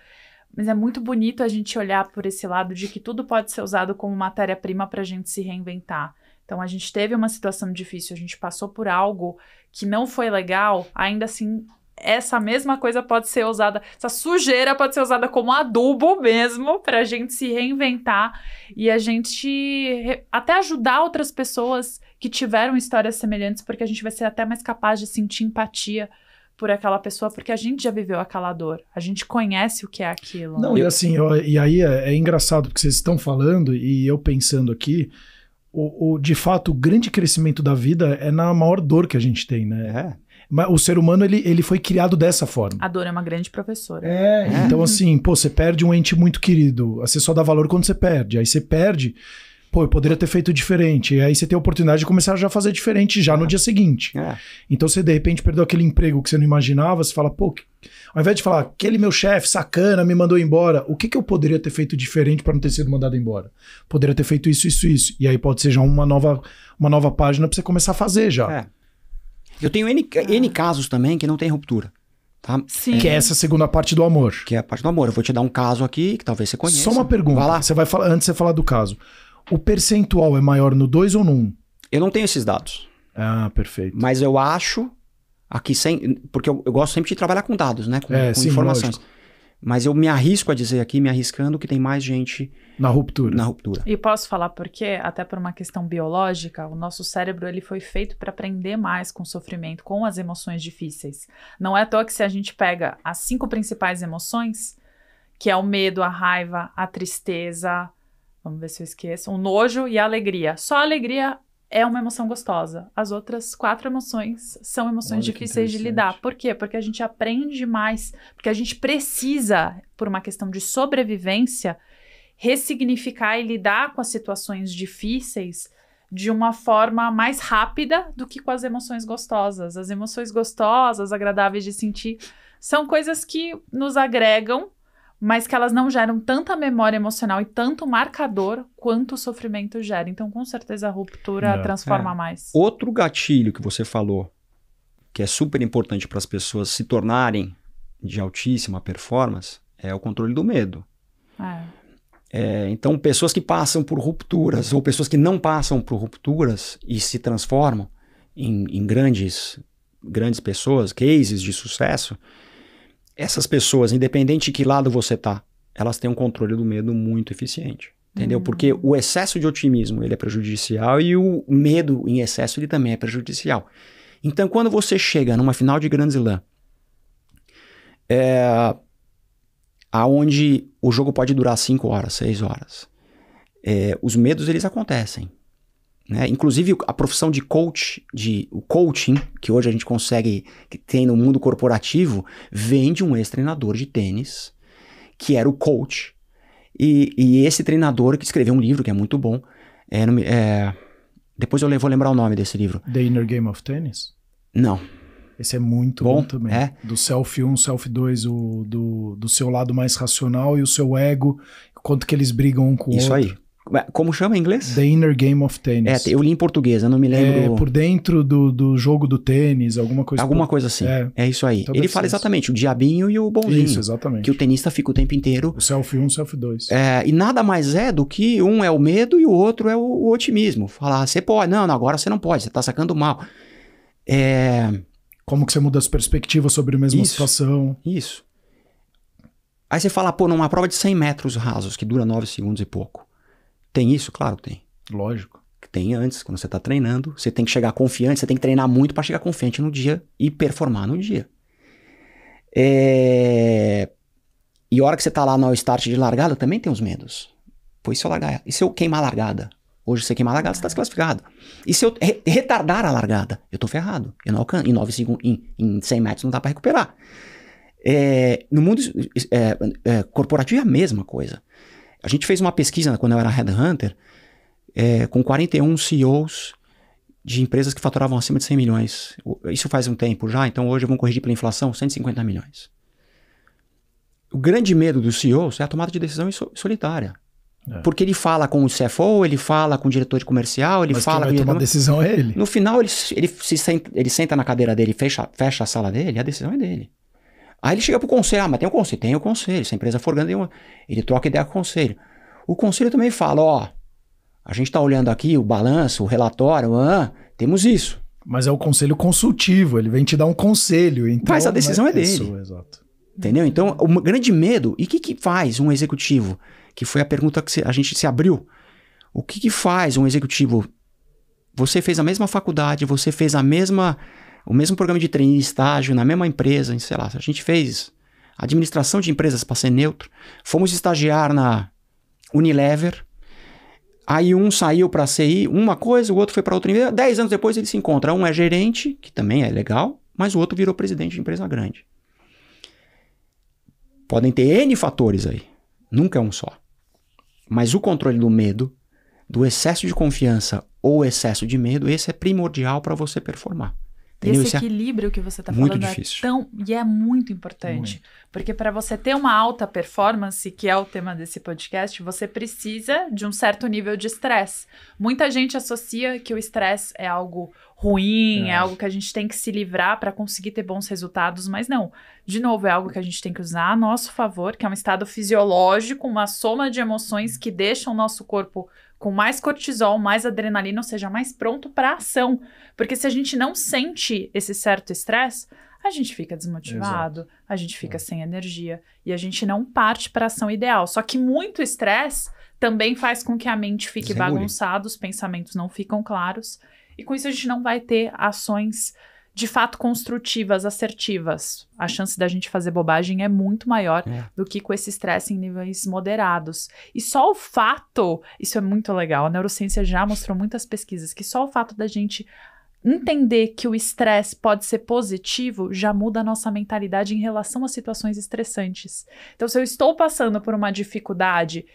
Mas é muito bonito a gente olhar por esse lado de que tudo pode ser usado como matéria-prima para a gente se reinventar. Então, a gente teve uma situação difícil, a gente passou por algo que não foi legal, ainda assim essa mesma coisa pode ser usada, essa sujeira pode ser usada como adubo mesmo para a gente se reinventar e a gente até ajudar outras pessoas que tiveram histórias semelhantes, porque a gente vai ser até mais capaz de sentir empatia por aquela pessoa, porque a gente já viveu aquela dor, a gente conhece o que é aquilo. Não, e assim, eu, e aí é, é engraçado porque vocês estão falando e eu pensando aqui o, o, de fato, o grande crescimento da vida é na maior dor que a gente tem, né? É. Mas o ser humano, ele, ele foi criado dessa forma. A dor é uma grande professora. É, é. então assim, pô, você perde um ente muito querido. Você só dá valor quando você perde. Aí você perde pô, eu poderia ter feito diferente. E aí você tem a oportunidade de começar a já fazer diferente já é. no dia seguinte. É. Então você de repente perdeu aquele emprego que você não imaginava, você fala, pô, ao invés de falar, aquele meu chefe sacana me mandou embora, o que, que eu poderia ter feito diferente para não ter sido mandado embora? Poderia ter feito isso, isso, isso. E aí pode ser já uma nova, uma nova página para você começar a fazer já. É. Eu tenho N, N casos também que não tem ruptura. Tá? Sim. Que é essa segunda parte do amor. Que é a parte do amor. Eu vou te dar um caso aqui que talvez você conheça. Só uma pergunta. Vai lá. Você vai falar, antes de você falar do caso. O percentual é maior no 2 ou no 1? Um? Eu não tenho esses dados. Ah, perfeito. Mas eu acho aqui sem. Porque eu, eu gosto sempre de trabalhar com dados, né? Com, é, com sim, informações. Lógico. Mas eu me arrisco a dizer aqui, me arriscando, que tem mais gente. Na ruptura. Na ruptura. E posso falar porque, até por uma questão biológica, o nosso cérebro ele foi feito para aprender mais com o sofrimento, com as emoções difíceis. Não é à toa que se a gente pega as cinco principais emoções, que é o medo, a raiva, a tristeza, vamos ver se eu esqueço, o nojo e a alegria. Só a alegria é uma emoção gostosa. As outras quatro emoções são emoções Olha difíceis de lidar. Por quê? Porque a gente aprende mais, porque a gente precisa, por uma questão de sobrevivência, ressignificar e lidar com as situações difíceis de uma forma mais rápida do que com as emoções gostosas. As emoções gostosas, agradáveis de sentir, são coisas que nos agregam mas que elas não geram tanta memória emocional e tanto marcador quanto o sofrimento gera. Então, com certeza, a ruptura não. É. transforma é. mais. Outro gatilho que você falou, que é super importante para as pessoas se tornarem de altíssima performance, é o controle do medo. É. É, então, pessoas que passam por rupturas ou pessoas que não passam por rupturas e se transformam em, em grandes, grandes pessoas, cases de sucesso, essas pessoas, independente de que lado você tá, elas têm um controle do medo muito eficiente. Entendeu? Uhum. Porque o excesso de otimismo ele é prejudicial e o medo em excesso ele também é prejudicial. Então, quando você chega numa final de Grand Slam, é, aonde o jogo pode durar 5 horas, 6 horas, é, os medos eles acontecem. Né? Inclusive, a profissão de coach, de, o coaching, que hoje a gente consegue, que tem no mundo corporativo, vem de um ex-treinador de tênis, que era o coach. E, e, esse treinador que escreveu um livro que é muito bom. É, é, depois eu vou lembrar o nome desse livro. The Inner Game of Tennis? Não. Esse é muito bom, bom também. É? Do Self 1, Self 2, o, do, do seu lado mais racional e o seu ego, quanto que eles brigam um com o outro. Isso aí. É, como chama em inglês? The Inner Game of Tennis. É, eu li em português, eu não me lembro. É, por dentro do, do jogo do tênis, alguma coisa. Alguma por... coisa assim. É, é isso aí. Então Ele fala exatamente o diabinho e o bonzinho. Isso, exatamente. Que o tenista fica o tempo inteiro. O self 1, um, self 2. É, e nada mais é do que um é o medo e o outro é o, o otimismo. Falar, você pode. Não, agora você não pode, você tá sacando mal. É... Como que você muda as perspectivas sobre a mesma isso, situação. Isso. Aí você fala, pô, numa prova de 100 metros rasos, que dura 9 segundos e pouco tem isso? Claro, tem. Lógico. Tem antes, quando você está treinando, você tem que chegar confiante, você tem que treinar muito para chegar confiante no dia e performar no dia. É... E a hora que você está lá no start de largada, também tem os medos. Pois se eu largar, e se eu queimar a largada? Hoje, se eu queimar a largada, você está desclassificado. E se eu re retardar a largada? Eu estou ferrado. Eu não alcanço. Em 9 segundos, em, em 100 metros, não dá para recuperar. É, no mundo é, é, corporativo é a mesma coisa. A gente fez uma pesquisa quando eu era headhunter é, com 41 CEOs de empresas que faturavam acima de 100 milhões. Isso faz um tempo já, então hoje vão corrigir pela inflação 150 milhões. O grande medo dos CEOs é a tomada de decisão solitária. É. Porque ele fala com o CFO, ele fala com o diretor de comercial, ele Mas fala. Quem vai tomar ele... decisão é ele. No final, ele, ele, se senta, ele senta na cadeira dele, fecha, fecha a sala dele, a decisão é dele. Aí ele chega pro conselho, ah, mas tem o um conselho, tem o um conselho, se a empresa for grande, tem ele troca ideia com o conselho. O conselho também fala, ó, a gente tá olhando aqui o balanço, o relatório, ah, temos isso. Mas é o conselho consultivo, ele vem te dar um conselho. Então, Mas a é decisão é, é dele. Sua, exato. Entendeu? Então, o grande medo, e o que, que faz um executivo? Que foi a pergunta que a gente se abriu. O que, que faz um executivo? Você fez a mesma faculdade, você fez a mesma o mesmo programa de e estágio na mesma empresa, sei lá, a gente fez administração de empresas para ser neutro, fomos estagiar na Unilever, aí um saiu para CI, uma coisa, o outro foi para outra empresa, dez anos depois eles se encontram, um é gerente, que também é legal, mas o outro virou presidente de empresa grande. Podem ter N fatores aí, nunca é um só. Mas o controle do medo, do excesso de confiança ou excesso de medo, esse é primordial para você performar. E Esse é equilíbrio que você está falando é difícil. é tão e é muito importante, muito. porque para você ter uma alta performance, que é o tema desse podcast, você precisa de um certo nível de estresse. Muita gente associa que o estresse é algo ruim, é. é algo que a gente tem que se livrar para conseguir ter bons resultados, mas não. De novo, é algo que a gente tem que usar a nosso favor, que é um estado fisiológico, uma soma de emoções que deixa o nosso corpo com mais cortisol, mais adrenalina, ou seja, mais pronto para ação. Porque se a gente não sente esse certo estresse, a gente fica desmotivado, Exato. a gente fica é. sem energia e a gente não parte para a ação ideal. Só que muito estresse também faz com que a mente fique bagunçada, os pensamentos não ficam claros e com isso a gente não vai ter ações de fato construtivas, assertivas, a chance da gente fazer bobagem é muito maior é. do que com esse estresse em níveis moderados. E só o fato, isso é muito legal, a neurociência já mostrou muitas pesquisas que só o fato da gente entender que o estresse pode ser positivo já muda a nossa mentalidade em relação a situações estressantes. Então, se eu estou passando por uma dificuldade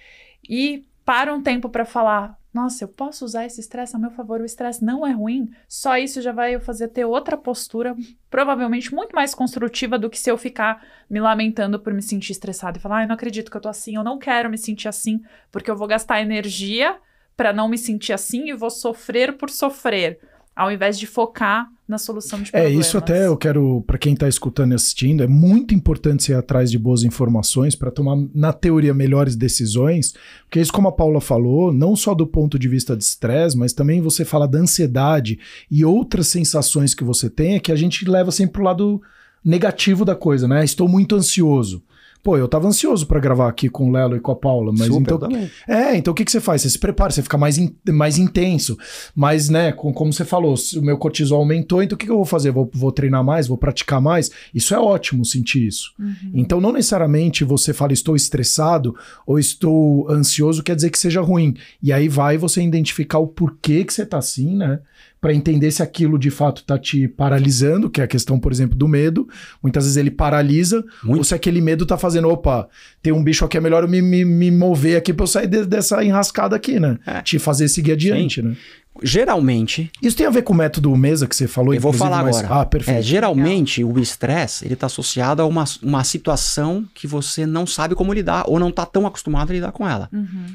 e para um tempo para falar, nossa, eu posso usar esse estresse a meu favor, o estresse não é ruim. Só isso já vai eu fazer ter outra postura, provavelmente muito mais construtiva do que se eu ficar me lamentando por me sentir estressado e falar: "Ai, ah, não acredito que eu tô assim, eu não quero me sentir assim, porque eu vou gastar energia para não me sentir assim e vou sofrer por sofrer" ao invés de focar na solução de problemas. É, isso até eu quero, para quem está escutando e assistindo, é muito importante ser atrás de boas informações para tomar, na teoria, melhores decisões, porque é isso, como a Paula falou, não só do ponto de vista de estresse, mas também você fala da ansiedade e outras sensações que você tem, é que a gente leva sempre para o lado negativo da coisa, né? Estou muito ansioso. Pô, eu tava ansioso para gravar aqui com o Lelo e com a Paula, mas Super, então. É, então o que, que você faz? Você se prepara, você fica mais, in, mais intenso. Mas, né, com, como você falou, o meu cortisol aumentou, então o que, que eu vou fazer? Vou, vou treinar mais, vou praticar mais? Isso é ótimo sentir isso. Uhum. Então, não necessariamente você fala estou estressado ou estou ansioso, quer dizer que seja ruim. E aí vai você identificar o porquê que você tá assim, né? para entender se aquilo de fato está te paralisando, que é a questão, por exemplo, do medo. Muitas vezes ele paralisa, Muito. ou se aquele medo está fazendo, opa, tem um bicho aqui, é melhor eu me, me, me mover aqui para eu sair de, dessa enrascada aqui, né? É. Te fazer seguir adiante, Sim. né? Geralmente. Isso tem a ver com o método mesa que você falou? Eu vou falar mas... agora. Ah, perfeito. É, geralmente, o estresse ele está associado a uma, uma situação que você não sabe como lidar ou não está tão acostumado a lidar com ela. Uhum.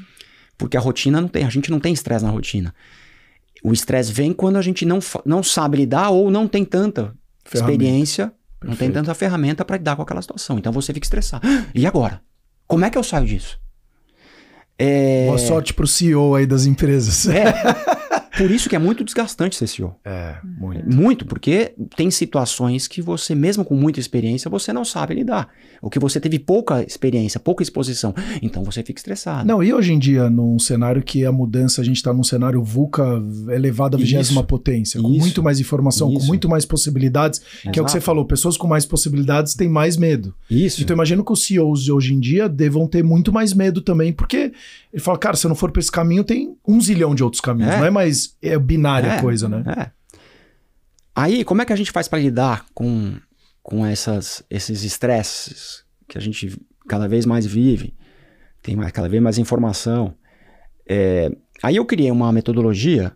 Porque a rotina não tem, a gente não tem estresse na rotina. O estresse vem quando a gente não, não sabe lidar ou não tem tanta experiência, Perfeito. não tem tanta ferramenta para lidar com aquela situação. Então você fica estressado. E agora? Como é que eu saio disso? É... Boa sorte pro CEO aí das empresas. É. Por isso que é muito desgastante ser CEO. É, muito. Muito, porque tem situações que você, mesmo com muita experiência, você não sabe lidar. Ou que você teve pouca experiência, pouca exposição. Então você fica estressado. Não, e hoje em dia, num cenário que a mudança, a gente está num cenário VUCA elevado à vigésima potência, com isso, muito mais informação, isso. com muito mais possibilidades, Exato. que é o que você falou, pessoas com mais possibilidades têm mais medo. Isso. Então imagino que os CEOs de hoje em dia devam ter muito mais medo também, porque ele fala, cara, se eu não for para esse caminho, tem um zilhão de outros caminhos, é. não é mais é binária a é, coisa, né? É. Aí, como é que a gente faz para lidar com, com essas, esses estresses que a gente cada vez mais vive? Tem mais, cada vez mais informação. É, aí eu criei uma metodologia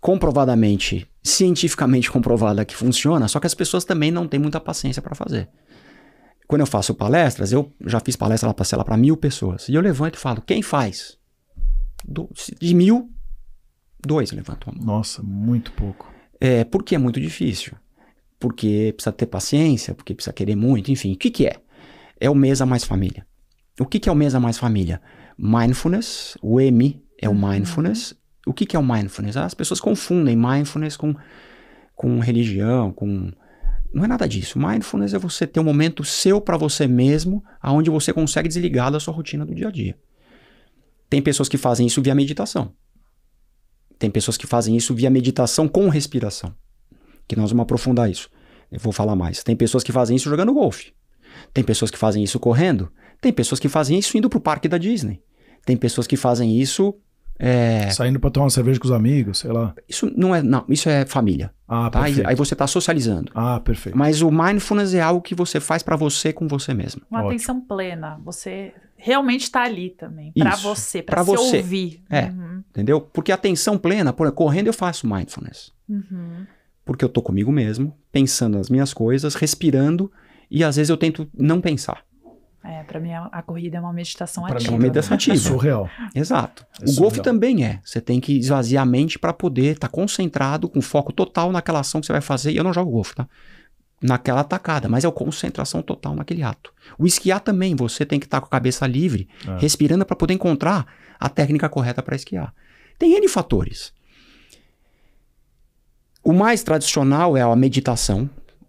comprovadamente, cientificamente comprovada que funciona, só que as pessoas também não têm muita paciência para fazer. Quando eu faço palestras, eu já fiz palestra lá para mil pessoas. E eu levanto e falo: quem faz? Do, de mil, Dois levantam a mão. Nossa, muito pouco. É, porque é muito difícil. Porque precisa ter paciência, porque precisa querer muito, enfim. O que, que é? É o Mesa Mais Família. O que, que é o Mesa Mais Família? Mindfulness, o M é o uhum. mindfulness. O que, que é o mindfulness? Ah, as pessoas confundem mindfulness com, com religião, com. Não é nada disso. Mindfulness é você ter um momento seu para você mesmo, aonde você consegue desligar da sua rotina do dia a dia. Tem pessoas que fazem isso via meditação. Tem pessoas que fazem isso via meditação com respiração, que nós vamos aprofundar isso. Eu vou falar mais. Tem pessoas que fazem isso jogando golfe. Tem pessoas que fazem isso correndo. Tem pessoas que fazem isso indo pro parque da Disney. Tem pessoas que fazem isso é... Saindo para tomar uma cerveja com os amigos, sei lá. Isso não é, não, isso é família. Ah, tá? perfeito. Aí você está socializando. Ah, perfeito. Mas o mindfulness é algo que você faz para você com você mesmo. Uma Ótimo. atenção plena. Você realmente está ali também, para você, para você. ouvir. É, uhum. entendeu? Porque atenção plena, por, correndo eu faço mindfulness. Uhum. Porque eu tô comigo mesmo, pensando nas minhas coisas, respirando, e às vezes eu tento não pensar. É, pra mim a, a corrida é uma meditação pra ativa. Mim é uma né? meditação é ativa. É surreal. Exato. É o golfe também é. Você tem que esvaziar a mente para poder estar tá concentrado, com foco total naquela ação que você vai fazer. E eu não jogo golfe, tá? naquela atacada, mas é concentração total naquele ato. O esquiar também, você tem que estar tá com a cabeça livre, é. respirando para poder encontrar a técnica correta para esquiar. Tem N fatores. O mais tradicional é a meditação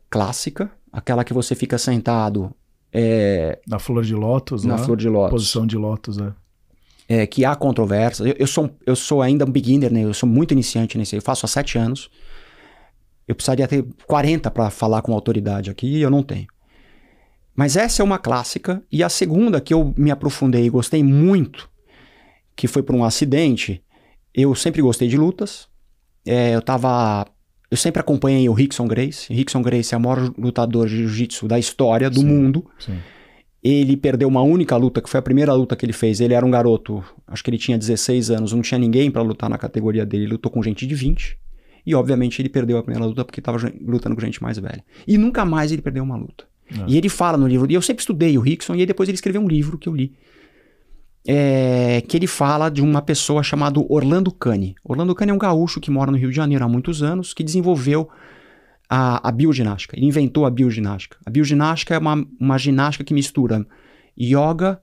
clássica, aquela que você fica sentado. É, na flor de lótus, na né? flor de lótus. Posição de lótus, é. é que há controvérsia. Eu, eu, sou, eu sou ainda um beginner, né? eu sou muito iniciante nesse. Eu faço há sete anos. Eu precisaria ter 40 para falar com autoridade aqui e eu não tenho. Mas essa é uma clássica. E a segunda que eu me aprofundei e gostei muito, que foi por um acidente. Eu sempre gostei de lutas. É, eu tava. Eu sempre acompanhei o Rickson Grace. Rickson Grace é o maior lutador de jiu-jitsu da história do sim, mundo. Sim. Ele perdeu uma única luta, que foi a primeira luta que ele fez. Ele era um garoto, acho que ele tinha 16 anos, não tinha ninguém para lutar na categoria dele. Ele lutou com gente de 20. E obviamente ele perdeu a primeira luta porque estava lutando com gente mais velha. E nunca mais ele perdeu uma luta. É. E ele fala no livro, e eu sempre estudei o Rickson, e depois ele escreveu um livro que eu li. É, que ele fala de uma pessoa chamada Orlando Cane. Orlando Cane é um gaúcho que mora no Rio de Janeiro há muitos anos, que desenvolveu a, a bioginástica. Ele inventou a bioginástica. A bioginástica é uma, uma ginástica que mistura yoga,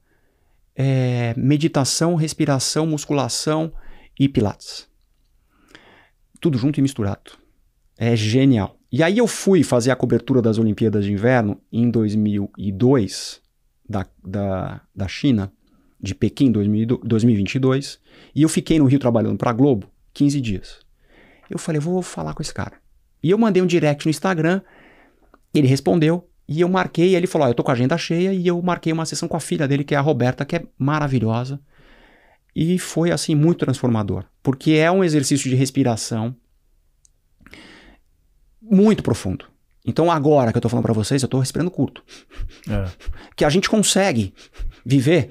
é, meditação, respiração, musculação e pilates tudo junto e misturado. É genial. E aí eu fui fazer a cobertura das Olimpíadas de Inverno em 2002, da, da, da China, de Pequim 2000, 2022, e eu fiquei no Rio trabalhando para a Globo 15 dias. Eu falei, vou falar com esse cara. E eu mandei um direct no Instagram, ele respondeu, e eu marquei, ele falou, eu tô com a agenda cheia, e eu marquei uma sessão com a filha dele, que é a Roberta, que é maravilhosa. E foi assim muito transformador, porque é um exercício de respiração muito profundo. Então agora que eu tô falando para vocês, eu tô respirando curto. É. Que a gente consegue viver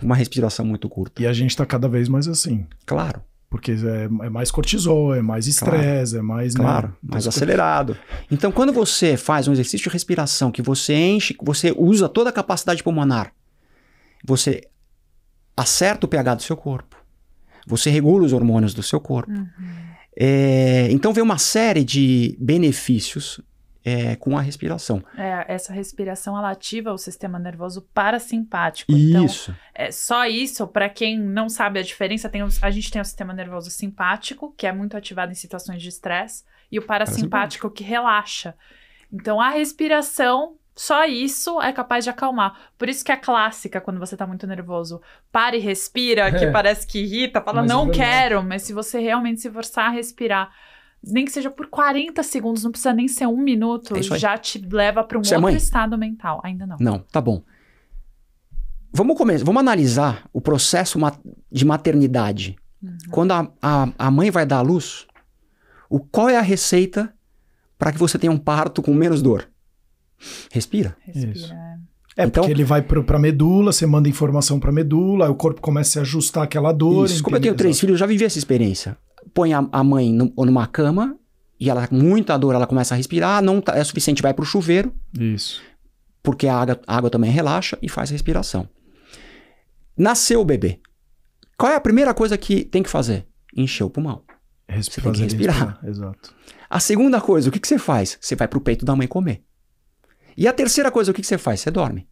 uma respiração muito curta. E a gente tá cada vez mais assim. Claro. Porque é, é mais cortisol, é mais estresse, claro. é mais. Né, claro, né, mais acelerado. Então, quando você faz um exercício de respiração que você enche, você usa toda a capacidade pulmonar, você acerta o pH do seu corpo. Você regula os hormônios do seu corpo. Uhum. É, então, vem uma série de benefícios é, com a respiração. É, essa respiração ela ativa o sistema nervoso parasimpático. Então, isso. Então, é, só isso, para quem não sabe a diferença, tem, a gente tem o sistema nervoso simpático, que é muito ativado em situações de estresse, e o parasimpático, parasimpático que relaxa. Então, a respiração só isso é capaz de acalmar. Por isso que é clássica, quando você tá muito nervoso, para e respira, que é. parece que irrita, fala, mas não é quero, mas se você realmente se forçar a respirar, nem que seja por 40 segundos, não precisa nem ser um minuto, é já te leva para um você é outro estado mental. Ainda não. Não, tá bom. Vamos começar, vamos analisar o processo de maternidade. Uhum. Quando a, a, a mãe vai dar à luz, o, qual é a receita para que você tenha um parto com menos dor? Respira. Respira. Isso. É, então, porque ele vai para a medula, você manda informação para a medula, aí o corpo começa a ajustar aquela dor. Isso, como eu tenho três filhos, eu já vivi essa experiência. Põe a, a mãe no, numa cama e ela tá muita dor, ela começa a respirar, não tá, é suficiente, vai para o chuveiro. Isso. Porque a água, a água também relaxa e faz a respiração. Nasceu o bebê. Qual é a primeira coisa que tem que fazer? Encher o pulmão. Respira, você tem que respirar. respirar. Exato. A segunda coisa, o que, que você faz? Você vai para o peito da mãe comer. E a terceira coisa, o que, que você faz? Você dorme.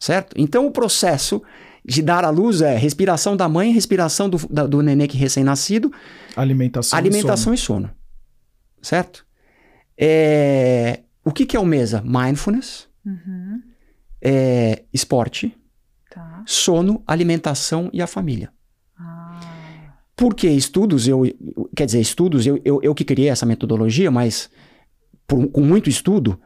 Certo? Então o processo de dar à luz é respiração da mãe, respiração do, da, do nenê que é recém-nascido, alimentação, alimentação e sono. E sono. Certo? É, o que, que é o mesa? Mindfulness, uhum. é, esporte, tá. sono, alimentação e a família. Ah. Porque estudos, eu, quer dizer, estudos, eu, eu, eu que criei essa metodologia, mas por, com muito estudo,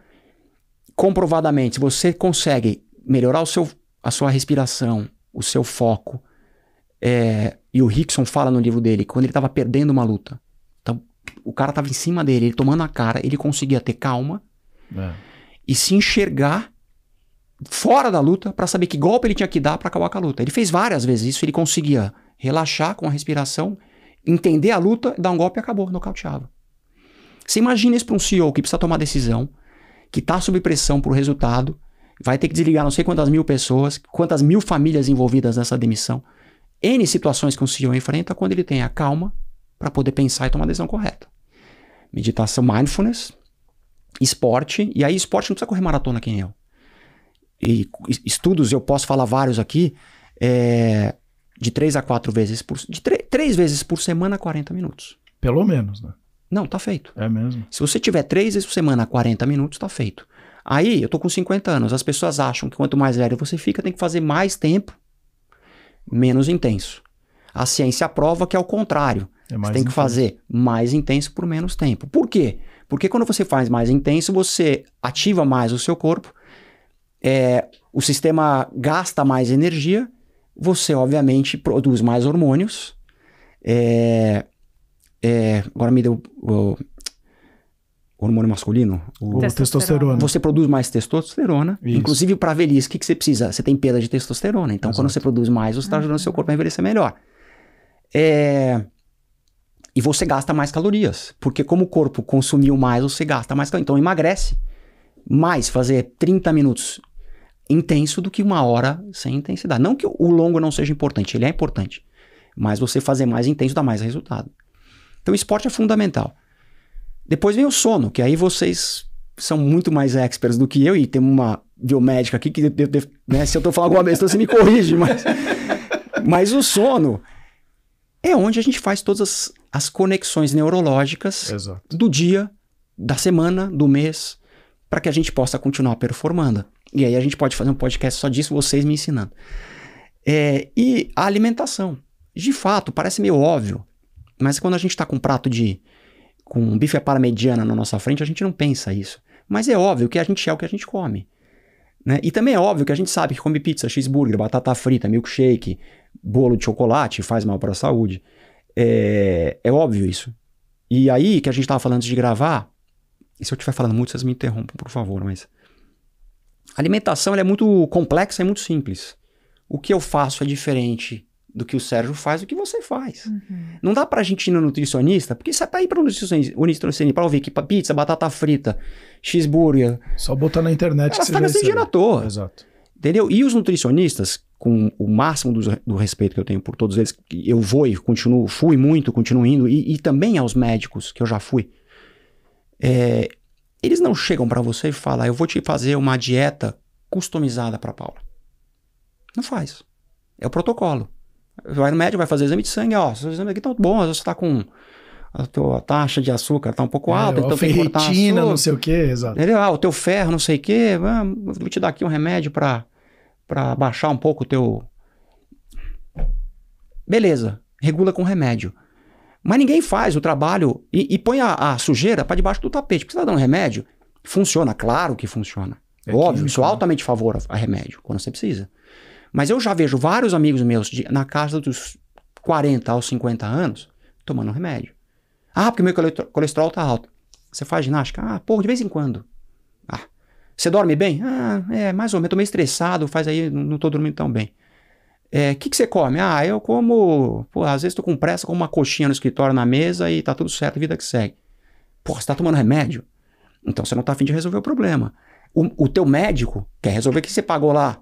comprovadamente, você consegue melhorar o seu, a sua respiração, o seu foco. É, e o Rickson fala no livro dele, quando ele estava perdendo uma luta, então, o cara estava em cima dele, ele tomando a cara, ele conseguia ter calma é. e se enxergar fora da luta para saber que golpe ele tinha que dar para acabar com a luta. Ele fez várias vezes isso, ele conseguia relaxar com a respiração, entender a luta, dar um golpe e acabou, nocauteava. Você imagina isso para um CEO que precisa tomar decisão, que está sob pressão para o resultado, vai ter que desligar não sei quantas mil pessoas, quantas mil famílias envolvidas nessa demissão. N situações que um CEO enfrenta quando ele tem a calma para poder pensar e tomar a decisão correta. Meditação mindfulness, esporte, e aí esporte não precisa correr maratona quem eu. E estudos, eu posso falar vários aqui, é, de três a quatro vezes por de três vezes por semana, 40 minutos. Pelo menos, né? Não, tá feito. É mesmo. Se você tiver três vezes por semana, 40 minutos, tá feito. Aí, eu tô com 50 anos. As pessoas acham que quanto mais velho você fica, tem que fazer mais tempo, menos intenso. A ciência prova que é o contrário. É você tem que fazer mais intenso por menos tempo. Por quê? Porque quando você faz mais intenso, você ativa mais o seu corpo, é, o sistema gasta mais energia, você, obviamente, produz mais hormônios. É, é, agora me deu o, o hormônio masculino. O, testosterona. Você produz mais testosterona. Isso. Inclusive, para velhice, o que, que você precisa? Você tem perda de testosterona. Então, Exato. quando você produz mais, você está ajudando o seu corpo a envelhecer melhor. É... E você gasta mais calorias. Porque como o corpo consumiu mais, você gasta mais calorias. Então, emagrece mais fazer 30 minutos intenso do que uma hora sem intensidade. Não que o longo não seja importante, ele é importante. Mas você fazer mais intenso dá mais resultado. Então, esporte é fundamental. Depois vem o sono, que aí vocês são muito mais experts do que eu, e tem uma biomédica aqui que, né, se eu estou falando alguma besteira, você me corrige, mas, mas o sono é onde a gente faz todas as, as conexões neurológicas Exato. do dia, da semana, do mês, para que a gente possa continuar performando. E aí a gente pode fazer um podcast só disso, vocês me ensinando. É, e a alimentação. De fato, parece meio óbvio, mas quando a gente está com um prato de. com um bife à mediana na nossa frente, a gente não pensa isso. Mas é óbvio que a gente é o que a gente come. Né? E também é óbvio que a gente sabe que come pizza, cheeseburger, batata frita, milkshake, bolo de chocolate faz mal para a saúde. É, é óbvio isso. E aí que a gente estava falando antes de gravar, e se eu estiver falando muito, vocês me interrompam, por favor, mas. A alimentação é muito complexa e muito simples. O que eu faço é diferente do que o Sérgio faz, do que você faz. Uhum. Não dá pra gente ir no nutricionista, porque você tá aí pra nutricionista, o nutricionista pra ouvir que pizza, batata frita, cheeseburger... Só botar na internet que você assim tá na à toa. Exato. Entendeu? E os nutricionistas, com o máximo do, do, respeito que eu tenho por todos eles, eu vou e continuo, fui muito, continuo indo, e, e também aos médicos, que eu já fui, é, eles não chegam para você e falam, eu vou te fazer uma dieta customizada para Paula. Não faz. É o protocolo. Vai no médico, vai fazer exame de sangue, ó, seus exames aqui estão tá bons, você tá com a tua taxa de açúcar tá um pouco é, alta, então tem que cortar açúcar. não sei o quê, exato. Entendeu? Ah, o teu ferro, não sei o quê, vou te dar aqui um remédio para para baixar um pouco o teu... Beleza, regula com remédio. Mas ninguém faz o trabalho e, e põe a, a sujeira para debaixo do tapete. Precisa dar um remédio? Funciona, claro que funciona. É Óbvio, químico, sou né? altamente favorável favor a, a remédio, quando você precisa. Mas eu já vejo vários amigos meus de, na casa dos 40 aos 50 anos tomando remédio. Ah, porque meu colesterol está alto. Você faz ginástica? Ah, pô, de vez em quando. Ah, você dorme bem? Ah, é, mais ou menos. Estou meio estressado, faz aí, não estou dormindo tão bem. É, o é, que, que você come? Ah, eu como. Pô, às vezes estou com pressa, como uma coxinha no escritório na mesa e tá tudo certo, vida que segue. Pô, você está tomando remédio? Então você não está afim de resolver o problema. O, o teu médico quer resolver que você pagou lá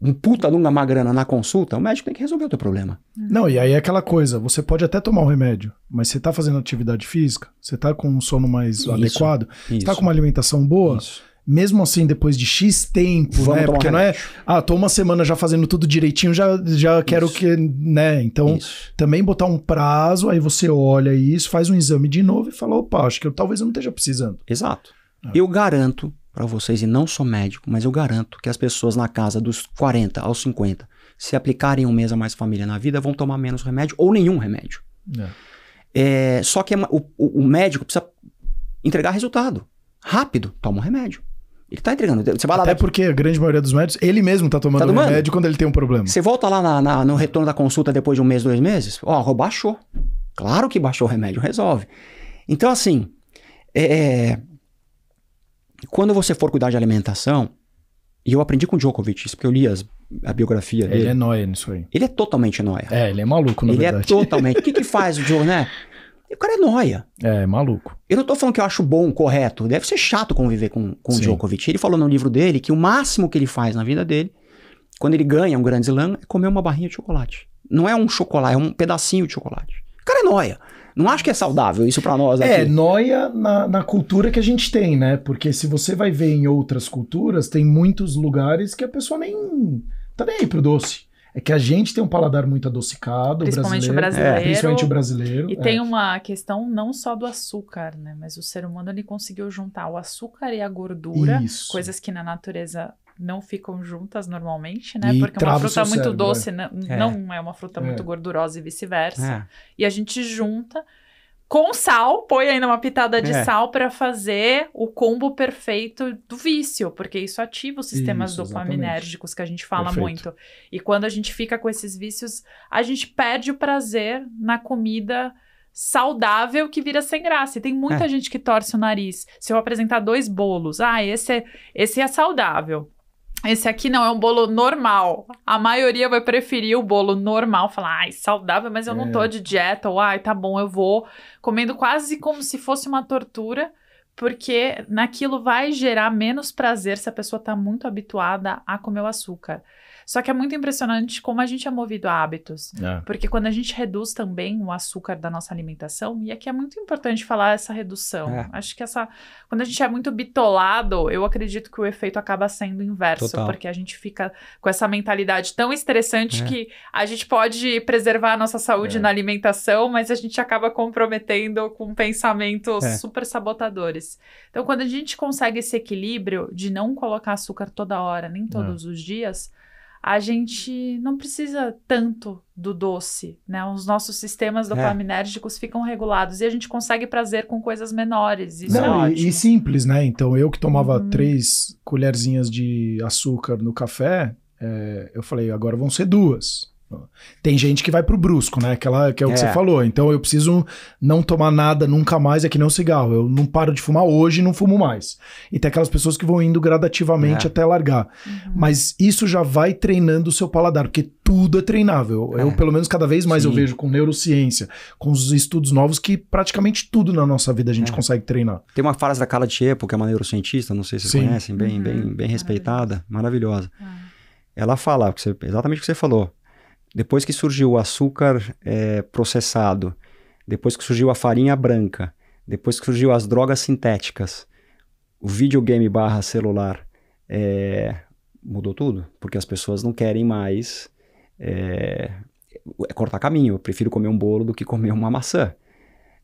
um puta de uma grana na consulta, o médico tem que resolver o teu problema. Não, e aí é aquela coisa, você pode até tomar o um remédio, mas você tá fazendo atividade física, você tá com um sono mais isso, adequado, isso, você tá com uma alimentação boa, isso. mesmo assim, depois de X tempo, Vamos né? Porque não é, ah, tô uma semana já fazendo tudo direitinho, já, já quero que, né? Então, também botar um prazo, aí você olha isso, faz um exame de novo e fala, opa, acho que eu, talvez eu não esteja precisando. Exato. Ah. Eu garanto para vocês, e não sou médico, mas eu garanto que as pessoas na casa dos 40 aos 50, se aplicarem um mês a mais família na vida, vão tomar menos remédio ou nenhum remédio. É. É, só que é o, o, médico precisa entregar resultado. Rápido, toma um remédio. Ele tá entregando. Você vai lá Até daqui. porque a grande maioria dos médicos, ele mesmo tá tomando, tá tomando. remédio quando ele tem um problema. Você volta lá na, na, no retorno da consulta depois de um mês, dois meses, ó, baixou. Claro que baixou o remédio, resolve. Então, assim, é, é quando você for cuidar de alimentação, e eu aprendi com o Djokovic isso, porque eu li as, a biografia dele. Ele é noia nisso aí. Ele é totalmente noia. É, ele é maluco, na ele é verdade. Ele é totalmente. O que, que faz o Djokovic, né? O cara é noia. É, é maluco. Eu não tô falando que eu acho bom, correto. Deve ser chato conviver com, com o Djokovic. Ele falou no livro dele que o máximo que ele faz na vida dele, quando ele ganha um grande slam, é comer uma barrinha de chocolate. Não é um chocolate, é um pedacinho de chocolate. O cara é noia. Não acho que é saudável isso para nós é, aqui. É, noia na, na, cultura que a gente tem, né? Porque se você vai ver em outras culturas, tem muitos lugares que a pessoa nem tá nem aí pro doce. É que a gente tem um paladar muito adocicado, principalmente brasileiro, o brasileiro. É. Principalmente o brasileiro. E é. tem uma questão não só do açúcar, né? Mas o ser humano ele conseguiu juntar o açúcar e a gordura, Isso. coisas que na natureza não ficam juntas normalmente, né? E Porque é uma fruta muito cérebro, doce é. Né? é. não é uma fruta é. muito gordurosa e vice-versa. É. E a gente junta com sal, põe ainda uma pitada de é. sal para fazer o combo perfeito do vício, porque isso ativa os sistemas isso, dopaminérgicos exatamente. que a gente fala Perfeito. muito. E quando a gente fica com esses vícios, a gente perde o prazer na comida saudável que vira sem graça. E tem muita é. gente que torce o nariz. Se eu apresentar dois bolos, ah, esse é, esse é saudável. Esse aqui não é um bolo normal. A maioria vai preferir o bolo normal, falar, ai, saudável, mas eu é. não tô é. de dieta, ou ai, tá bom, eu vou comendo quase como se fosse uma tortura, porque naquilo vai gerar menos prazer se a pessoa tá muito habituada a comer o açúcar. Só que é muito impressionante como a gente é movido a hábitos. É. Porque quando a gente reduz também o açúcar da nossa alimentação, e aqui é muito importante falar essa redução. É. Acho que essa. Quando a gente é muito bitolado, eu acredito que o efeito acaba sendo inverso, Total. porque a gente fica com essa mentalidade tão estressante é. que a gente pode preservar a nossa saúde é. na alimentação, mas a gente acaba comprometendo com pensamentos é. super sabotadores. Então, quando a gente consegue esse equilíbrio de não colocar açúcar toda hora, nem é. todos os dias, a gente não precisa tanto do doce, né? Os nossos sistemas é. dopaminérgicos é. ficam regulados e a gente consegue prazer com coisas menores. Isso não, é e, e, simples, né? Então, eu que tomava hum. três colherzinhas de açúcar no café, é, eu falei, agora vão ser duas. Tem gente que vai pro brusco, né? Aquela, que é o que você é. falou. Então eu preciso não tomar nada nunca mais, é que nem um cigarro. Eu não paro de fumar hoje e não fumo mais. E tem aquelas pessoas que vão indo gradativamente é. até largar. Uhum. Mas isso já vai treinando o seu paladar, porque tudo é treinável. É. Eu, pelo menos, cada vez mais Sim. eu vejo com neurociência, com os estudos novos, que praticamente tudo na nossa vida a gente é. consegue treinar. Tem uma frase da Carla Tiepo, que é uma neurocientista, não sei se vocês Sim. conhecem, bem, uhum. bem, bem respeitada, maravilhosa. Uhum. Ela fala exatamente o que você falou depois que surgiu o açúcar é, processado, depois que surgiu a farinha branca, depois que surgiu as drogas sintéticas, o videogame barra celular é, mudou tudo, porque as pessoas não querem mais é, é cortar caminho. Eu prefiro comer um bolo do que comer uma maçã.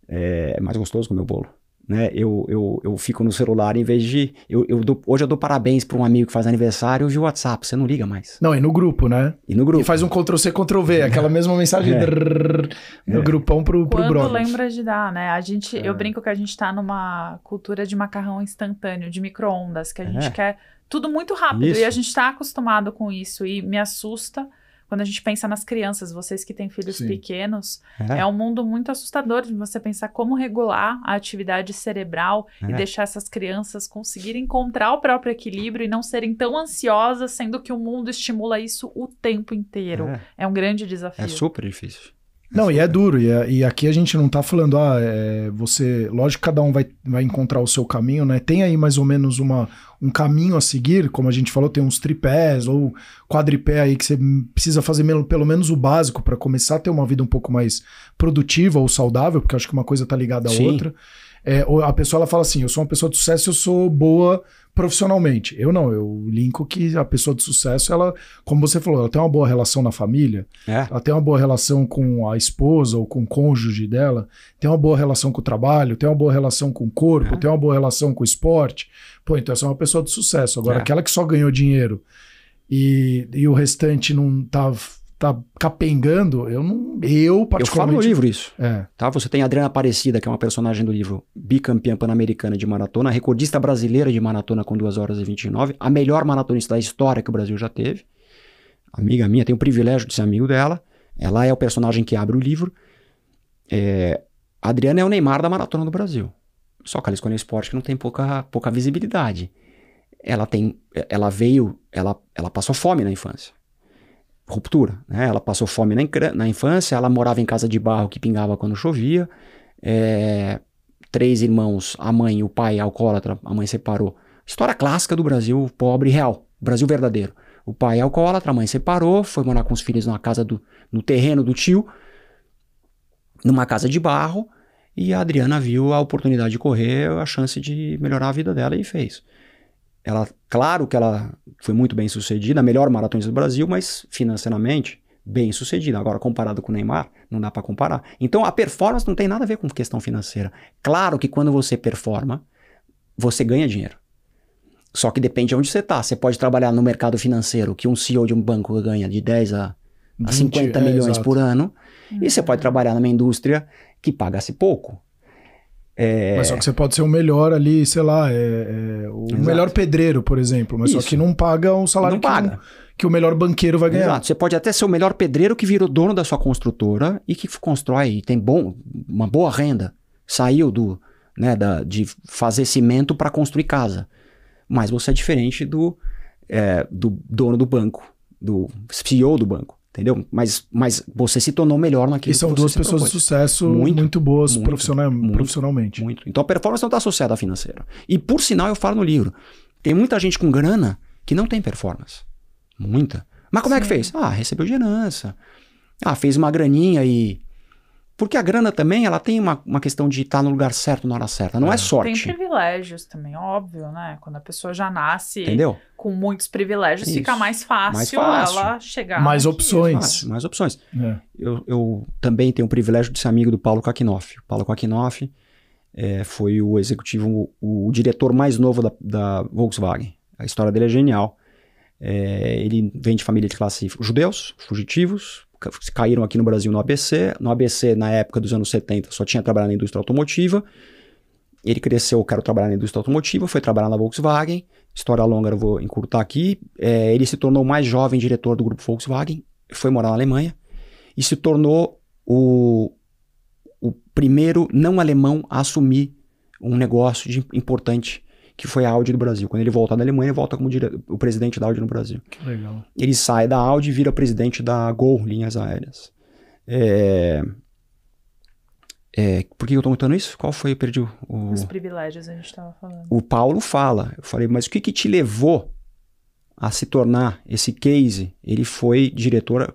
É, é mais gostoso comer o bolo né? Eu, eu, eu fico no celular em vez de. Eu, eu dou, hoje eu dou parabéns para um amigo que faz aniversário hoje o WhatsApp, você não liga mais. Não, e no grupo, né? E no grupo. E faz um Ctrl C, Ctrl V, aquela mesma mensagem é. Drrr, no é. grupão pro, pro Quando lembra de dar, né? A gente, é. eu brinco que a gente tá numa cultura de macarrão instantâneo, de micro-ondas, que a gente é. quer tudo muito rápido. Isso. E a gente tá acostumado com isso e me assusta quando a gente pensa nas crianças, vocês que têm filhos Sim. pequenos, é. é. um mundo muito assustador de você pensar como regular a atividade cerebral é. e deixar essas crianças conseguirem encontrar o próprio equilíbrio e não serem tão ansiosas, sendo que o mundo estimula isso o tempo inteiro. É, é um grande desafio. É super difícil. Não, e é duro. E, é, e, aqui a gente não tá falando, ah, é, você. Lógico que cada um vai, vai encontrar o seu caminho, né? Tem aí mais ou menos uma, um caminho a seguir, como a gente falou, tem uns tripés ou quadripé aí que você precisa fazer pelo, pelo menos o básico para começar a ter uma vida um pouco mais produtiva ou saudável, porque acho que uma coisa tá ligada à Sim. outra. Sim é, a pessoa ela fala assim: eu sou uma pessoa de sucesso, eu sou boa profissionalmente. Eu não, eu linko que a pessoa de sucesso, ela, como você falou, ela tem uma boa relação na família, é. ela tem uma boa relação com a esposa ou com o cônjuge dela, tem uma boa relação com o trabalho, tem uma boa relação com o corpo, é. tem uma boa relação com o esporte. Pô, então essa é uma pessoa de sucesso. Agora, é. aquela que só ganhou dinheiro e, e o restante não tá tá capengando, eu não. Eu, particularmente. Eu falo no livro isso. É. Tá? Você tem a Adriana Aparecida, que é uma personagem do livro bicampeã pan-americana de maratona, recordista brasileira de maratona com 2 horas e 29, a melhor maratonista da história que o Brasil já teve. Amiga minha, tenho o privilégio de ser amigo dela. Ela é o personagem que abre o livro. É, a Adriana é o Neymar da maratona do Brasil. Só que ela escolheu esporte que não tem pouca, pouca visibilidade. Ela tem. Ela veio. Ela, ela passou fome na infância ruptura. Né? Ela passou fome na, na, infância, ela morava em casa de barro que pingava quando chovia. É, três irmãos, a mãe e o pai alcoólatra, a mãe separou. História clássica do Brasil pobre e real, Brasil verdadeiro. O pai é alcoólatra, a mãe separou, foi morar com os filhos numa casa do, no terreno do tio, numa casa de barro, e a Adriana viu a oportunidade de correr, a chance de melhorar a vida dela e fez. Ela Claro que ela foi muito bem sucedida, a melhor maratona do Brasil, mas financeiramente bem sucedida. Agora, comparado com o Neymar, não dá para comparar. Então, a performance não tem nada a ver com questão financeira. Claro que quando você performa, você ganha dinheiro. Só que depende de onde você está. Você pode trabalhar no mercado financeiro, que um CEO de um banco ganha de 10 a, 50 é, milhões é, por ano. Hum. E você pode uhum. trabalhar numa indústria que paga-se pouco. É... Mas só que você pode ser o melhor ali, sei lá, é, é o Exato. melhor pedreiro, por exemplo, mas Isso. só que não paga um salário não que, paga. que o melhor banqueiro vai ganhar. Exato. Você pode até ser o melhor pedreiro que virou dono da sua construtora e que constrói e tem bom, uma boa renda. Saiu do, né, da, de fazer cimento para construir casa. Mas você é diferente do, é, do dono do banco, do CEO do banco. Entendeu? Mas, mas você se tornou melhor naquilo E são duas pessoas propôs. de sucesso muito, muito boas muito, profissional, muito, profissionalmente. Muito. Então a performance não está associada à financeira. E por sinal, eu falo no livro: tem muita gente com grana que não tem performance. Muita. Mas como Sim. é que fez? Ah, recebeu de herança. Ah, fez uma graninha e porque a grana também, ela tem uma, uma questão de estar tá no lugar certo na hora certa, não é, é sorte. Tem privilégios também, óbvio, né? Quando a pessoa já nasce Entendeu? com muitos privilégios, Isso. fica mais fácil, mais fácil, ela chegar. Mais opções. mais opções. É. Eu, eu, também tenho o privilégio de ser amigo do Paulo Kakinoff. O Paulo Kakinoff é, foi o executivo, o, o, diretor mais novo da, da Volkswagen. A história dele é genial. É, ele vem de família de classe judeus, fugitivos, caíram aqui no Brasil no ABC. No ABC, na época dos anos 70, só tinha trabalhado na indústria automotiva. Ele cresceu, quero trabalhar na indústria automotiva, foi trabalhar na Volkswagen. História longa, eu vou encurtar aqui. É, ele se tornou o mais jovem diretor do grupo Volkswagen, foi morar na Alemanha e se tornou o, o primeiro não alemão a assumir um negócio de, importante que foi a Audi do Brasil. Quando ele voltar da Alemanha, ele volta como dire... o presidente da Audi no Brasil. Que legal. Ele sai da Audi e vira presidente da Gol Linhas Aéreas. É... É, por que eu estou contando isso? Qual foi? Eu perdi o. Os privilégios a gente estava falando. O Paulo fala. Eu falei, mas o que, que te levou a se tornar esse case? Ele foi diretor,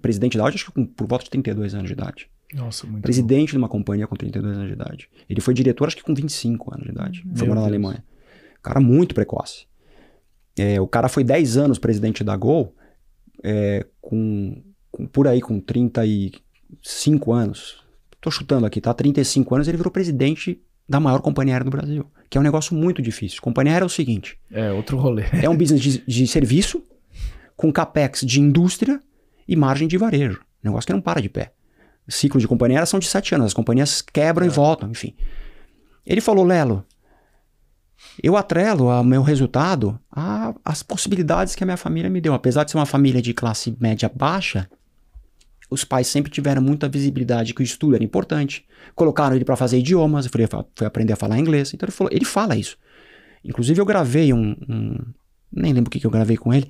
presidente da Audi, acho que por volta de 32 anos de idade. Nossa, muito Presidente bom. de uma companhia com 32 anos de idade. Ele foi diretor, acho que com 25 anos de idade. Meu foi morar na Alemanha. Cara muito precoce. É, o cara foi 10 anos presidente da Gol, é, com, com, por aí com 35 anos. Tô chutando aqui, tá? 35 anos ele virou presidente da maior companhia aérea do Brasil, que é um negócio muito difícil. Companhia aérea é o seguinte: é outro rolê. é um business de, de serviço com capex de indústria e margem de varejo. Negócio que não para de pé. Ciclo de companhia aérea são de 7 anos, as companhias quebram é. e voltam, enfim. Ele falou, Lelo, eu atrelo o meu resultado às possibilidades que a minha família me deu. Apesar de ser uma família de classe média baixa, os pais sempre tiveram muita visibilidade que o estudo era importante. Colocaram ele para fazer idiomas, eu fui, aprender a falar inglês. Então ele, falou, ele fala isso. Inclusive eu gravei um, um nem lembro o que, que eu gravei com ele.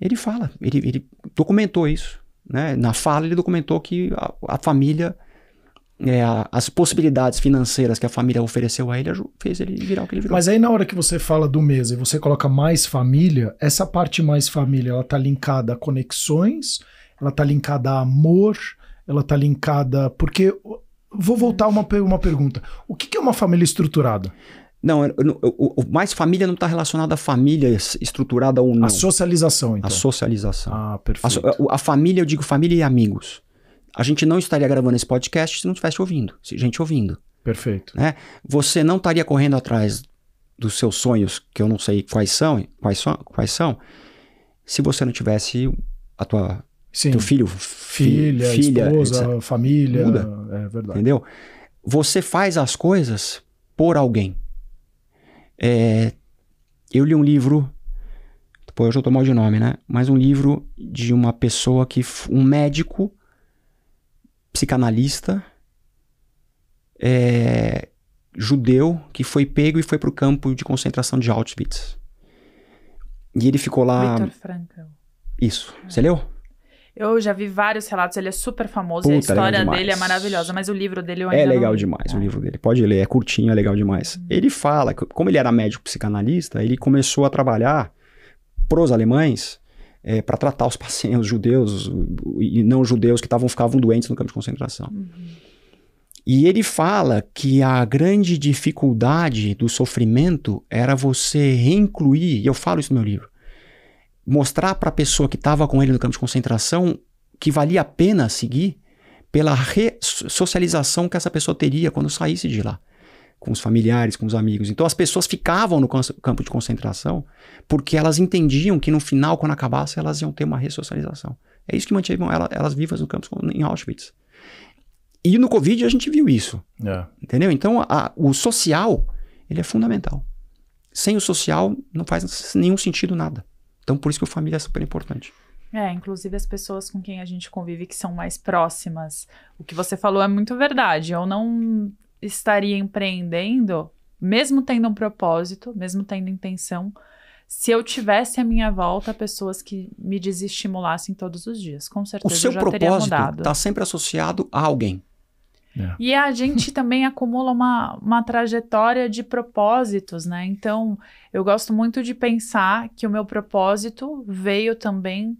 Ele fala, ele, ele documentou isso. Né? Na fala ele documentou que a, a família é, as possibilidades financeiras que a família ofereceu a ele fez ele virar o que ele virou. Mas aí na hora que você fala do mês e você coloca mais família, essa parte mais família, ela está linkada a conexões, ela está linkada a amor, ela está linkada... Porque, vou voltar uma, uma pergunta, o que, que é uma família estruturada? Não, o, mais família não está relacionado à família estruturada ou não. A socialização, então. A socialização. Ah, perfeito. A, a família, eu digo família e amigos. A gente não estaria gravando esse podcast se não estivesse ouvindo, se gente ouvindo. Perfeito. Né? Você não estaria correndo atrás dos seus sonhos, que eu não sei quais são, quais são, quais são se você não tivesse a tua Sim. teu filho, filha, fi, filha esposa, etc. família, Muda, é verdade. Entendeu? Você faz as coisas por alguém. É, eu li um livro, depois eu tô mal de nome, né? Mas um livro de uma pessoa que um médico psicanalista é, judeu que foi pego e foi para o campo de concentração de Auschwitz. E ele ficou lá. Victor Frankl. Isso. É. Você leu? Eu já vi vários relatos, ele é super famoso Puta, e a história dele é maravilhosa, mas o livro dele eu é ainda É legal não... demais o é. livro dele. Pode ler, é curtinho, é legal demais. Hum. Ele fala, que, como ele era médico psicanalista, ele começou a trabalhar pros alemães é, para tratar os pacientes, os judeus e não judeus que estavam, ficavam doentes no campo de concentração. Uhum. E ele fala que a grande dificuldade do sofrimento era você reincluir, e eu falo isso no meu livro, mostrar para a pessoa que estava com ele no campo de concentração que valia a pena seguir pela re-socialização que essa pessoa teria quando saísse de lá com os familiares, com os amigos. Então as pessoas ficavam no campo de concentração porque elas entendiam que no final, quando acabasse, elas iam ter uma ressocialização. É isso que mantinha elas, elas vivas no campo em Auschwitz. E no Covid a gente viu isso. É. Entendeu? Então a, o social ele é fundamental. Sem o social não faz nenhum sentido nada. Então por isso que a família é super importante. É, inclusive as pessoas com quem a gente convive que são mais próximas. O que você falou é muito verdade. Eu não estaria empreendendo, mesmo tendo um propósito, mesmo tendo intenção, se eu tivesse à minha volta pessoas que me desestimulassem todos os dias. Com certeza o seu eu já propósito está sempre associado a alguém. É. E a gente também acumula uma, uma trajetória de propósitos, né? Então, eu gosto muito de pensar que o meu propósito veio também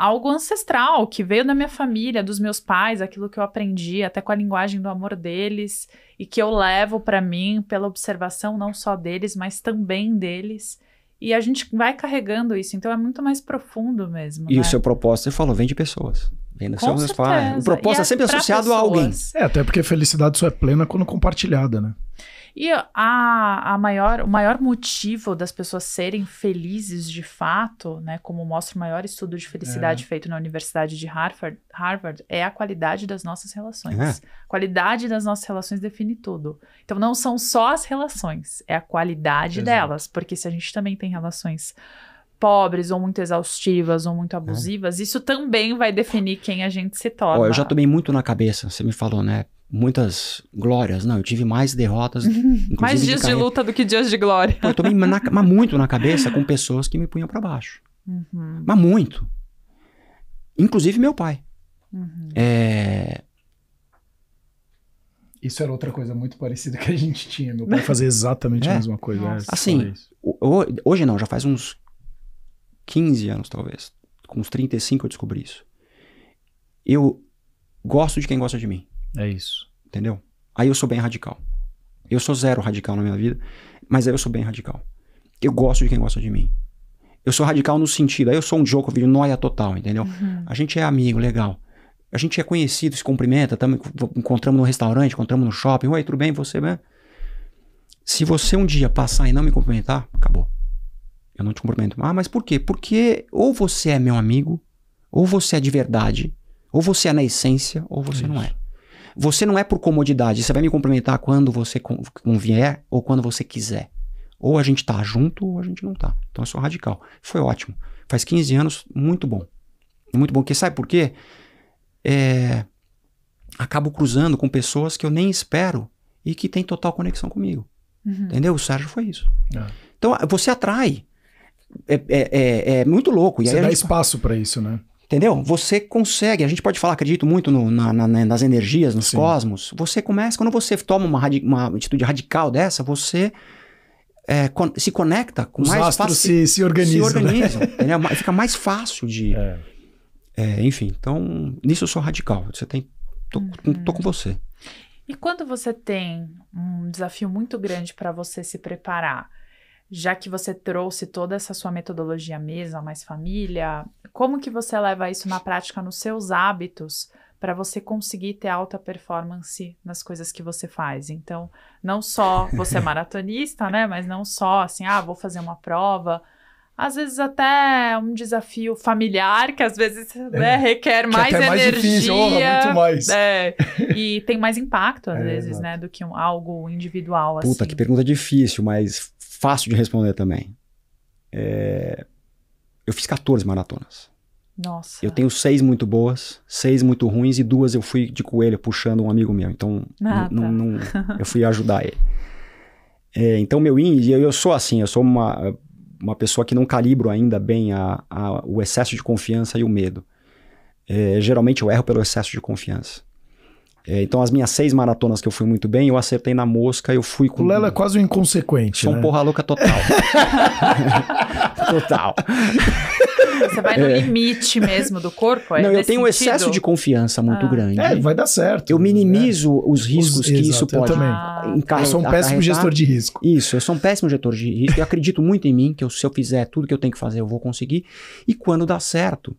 algo ancestral que veio da minha família, dos meus pais, aquilo que eu aprendi, até com a linguagem do amor deles e que eu levo para mim pela observação não só deles, mas também deles. E a gente vai carregando isso, então é muito mais profundo mesmo. E né? o seu propósito, você falou, vem de pessoas. Vem das pais O propósito é, é sempre associado pessoas. a alguém. É, até porque felicidade só é plena quando compartilhada, né? E a, a maior, o maior motivo das pessoas serem felizes de fato, né, como mostra o maior estudo de felicidade é. feito na Universidade de Harvard, Harvard, é a qualidade das nossas relações. É. A qualidade das nossas relações define tudo. Então não são só as relações, é a qualidade Exato. delas, porque se a gente também tem relações pobres ou muito exaustivas ou muito é. abusivas, é. isso também vai definir quem a gente se torna. Ó, eu já tomei muito na cabeça, você me falou, né? muitas glórias. Não, eu tive mais derrotas. mais dias de, de, luta do que dias de glória. Pô, eu tomei na, mas muito na cabeça com pessoas que me punham para baixo. Uhum. Mas muito. Inclusive meu pai. Uhum. É... Isso era outra coisa muito parecida que a gente tinha. Meu pai fazia exatamente é. a mesma coisa. É, assim, hoje não, já faz uns 15 anos talvez. Com uns 35 eu descobri isso. Eu gosto de quem gosta de mim. É isso. Entendeu? Aí eu sou bem radical. Eu sou zero radical na minha vida, mas aí eu sou bem radical. Eu gosto de quem gosta de mim. Eu sou radical no sentido, aí eu sou um jogo, vídeo noia total, entendeu? Uhum. A gente é amigo, legal. A gente é conhecido, se cumprimenta, tamo, encontramos no restaurante, encontramos no shopping. Oi, tudo bem? Você bem? Né? Se você um dia passar e não me cumprimentar, acabou. Eu não te cumprimento. Ah, mas por quê? Porque ou você é meu amigo, ou você é de verdade, ou você é na essência, ou você Isso. não é. Você não é por comodidade. Você vai me complementar quando você convier ou quando você quiser. Ou a gente tá junto ou a gente não tá. Então eu sou radical. Foi ótimo. Faz 15 anos, muito bom. Muito bom, porque sabe por quê? É, acabo cruzando com pessoas que eu nem espero e que tem total conexão comigo. Uhum. Entendeu? O Sérgio foi isso. É. Então você atrai. É, é, é, é muito louco. E Você dá gente... espaço para isso, né? Entendeu? Você consegue, a gente pode falar, acredito muito no, na, na, né, nas energias, nos Sim. cosmos. Você começa, quando você toma uma, radi, uma atitude radical dessa, você é, con se conecta com Os mais fácil se, se organizam. Se né? organizam né? Fica mais fácil de. É. É, enfim, então, nisso eu sou radical. Você tem. Tô, uhum. tô com você. E quando você tem um desafio muito grande para você se preparar? já que você trouxe toda essa sua metodologia mesa mais família, como que você leva isso na prática nos seus hábitos para você conseguir ter alta performance nas coisas que você faz? Então, não só você é maratonista, né, mas não só assim, ah, vou fazer uma prova, às vezes até um desafio familiar, que às vezes né, é. requer que é mais é energia. Mais difícil, honra, muito mais. É, e tem mais impacto, às é, vezes, exato. né? Do que um, algo individual. Puta, assim. que pergunta difícil, mas fácil de responder também. Eu fiz 14 maratonas. Nossa. Eu tenho seis muito boas, seis muito ruins e duas eu fui de coelho puxando um amigo meu. Então, ah, tá. eu fui ajudar ele. É, então, meu índice, eu, eu, sou assim, eu sou uma uma pessoa que não calibro ainda bem a, a, o excesso de confiança e o medo. É, geralmente eu erro pelo excesso de confiança. É, então, as minhas seis maratonas que eu fui muito bem, eu acertei na mosca, eu fui com. O Lela é quase um inconsequente. Sou né? um porra louca total. total. Você vai no é. limite mesmo do corpo? É não, eu tenho um excesso de confiança muito ah. grande. É, vai dar certo. Eu minimizo é. os riscos os, que exato, isso pode encarar. eu sou um péssimo gestor de risco. Isso, eu sou um péssimo gestor de risco. Eu acredito muito em mim, que eu, se eu fizer tudo que eu tenho que fazer, eu vou conseguir. E quando dá certo,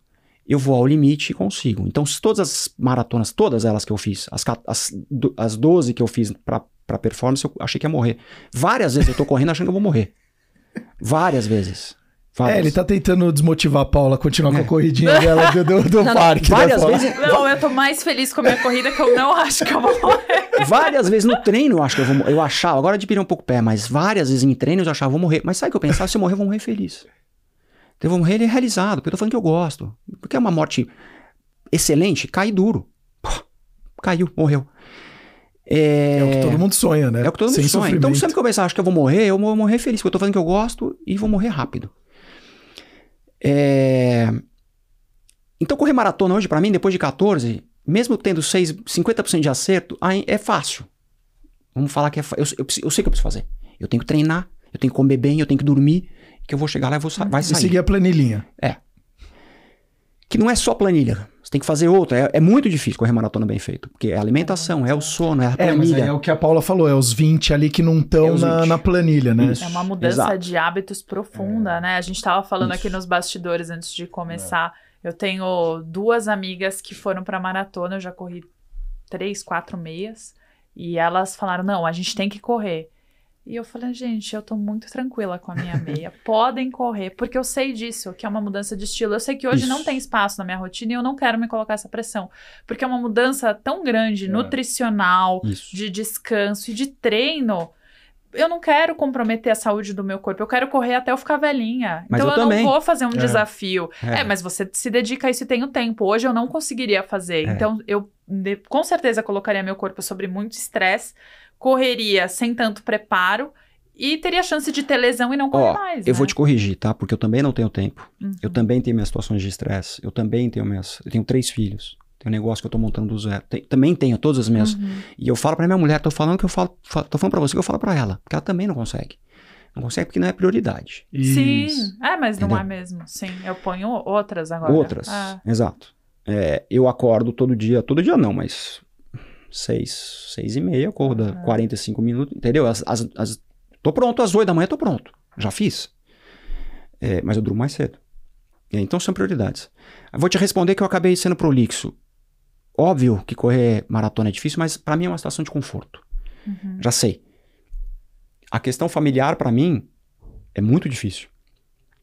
eu vou ao limite e consigo. Então, todas as maratonas, todas elas que eu fiz, as, as, as 12 que eu fiz para performance, eu achei que ia morrer. Várias vezes eu tô correndo achando que eu vou morrer. Várias vezes. É, várias. É, ele tá tentando desmotivar a Paula a continuar é. com a é. corridinha dela do, do, do não, parque. Né, várias vezes. Não, eu tô mais feliz com a minha corrida que eu não acho que eu vou morrer. Várias vezes no treino eu acho que eu vou morrer. Eu achava, agora pirar um pouco o pé, mas várias vezes em treinos eu achava que eu vou morrer. Mas sabe o que eu pensava? Se eu morrer, eu vou morrer feliz. Eu vou morrer realizado, porque eu tô falando que eu gosto. Porque é uma morte excelente, cai duro. Pô, caiu, morreu. É... é... o que todo mundo sonha, né? É o que todo mundo Sem sonha. Então, sofrimento. Então, sempre que eu pensar, acho que eu vou morrer, eu vou morrer feliz, porque eu tô falando que eu gosto e vou morrer rápido. É... Então, correr maratona hoje, para mim, depois de 14, mesmo tendo 6, 50% de acerto, é fácil. Vamos falar que é fa... eu, eu, eu sei o que eu preciso fazer. Eu tenho que treinar, eu tenho que comer bem, eu tenho que dormir, que eu vou chegar lá e vou sa vai sair. E seguir a planilhinha. É. Que não é só planilha. Você tem que fazer outra. É, é muito difícil correr maratona bem feito. Porque é alimentação, é o sono, é a é, planilha. É, é o que a Paula falou, é os 20 ali que não estão é na, na, planilha, né? Isso. É uma mudança Exato. de hábitos profunda, né? A gente estava falando Isso. aqui nos bastidores antes de começar. É. Eu tenho duas amigas que foram para maratona, eu já corri três, quatro meias. E elas falaram: não, a gente tem que correr. E eu falei, gente, eu tô muito tranquila com a minha meia. Podem correr, porque eu sei disso, que é uma mudança de estilo. Eu sei que hoje Isso. não tem espaço na minha rotina e eu não quero me colocar essa pressão. Porque é uma mudança tão grande, é. nutricional, Isso. de descanso e de treino eu não quero comprometer a saúde do meu corpo. Eu quero correr até eu ficar velhinha. Mas então eu, eu não vou fazer um é. desafio. É. é. mas você se dedica a isso e tem o tempo. Hoje eu não conseguiria fazer. É. Então eu com certeza colocaria meu corpo sobre muito estresse correria sem tanto preparo e teria chance de ter lesão e não correr Ó, mais. Eu né? vou te corrigir, tá? Porque eu também não tenho tempo. Uhum. Eu também tenho minhas situações de estresse. Eu também tenho minhas. Eu tenho três filhos. Tem um negócio que eu tô montando do zero. Tem, também tenho todas as minhas. Uhum. E eu falo pra minha mulher, tô falando que eu falo. Tô falando pra você que eu falo pra ela. Porque ela também não consegue. Não consegue porque não é prioridade. Sim. É, mas Entendeu? não é mesmo. Sim. Eu ponho outras agora. Outras. Ah. Exato. É, eu acordo todo dia. Todo dia não, mas seis, seis e meia, acorda uhum. 45 minutos, entendeu? As, as, as, tô pronto, às oito da manhã tô pronto. Já fiz. É, mas eu durmo mais cedo. É, então são prioridades. vou te responder que eu acabei sendo prolixo. Óbvio que correr maratona é difícil, mas para mim é uma situação de conforto. Uhum. Já sei. A questão familiar, para mim, é muito difícil.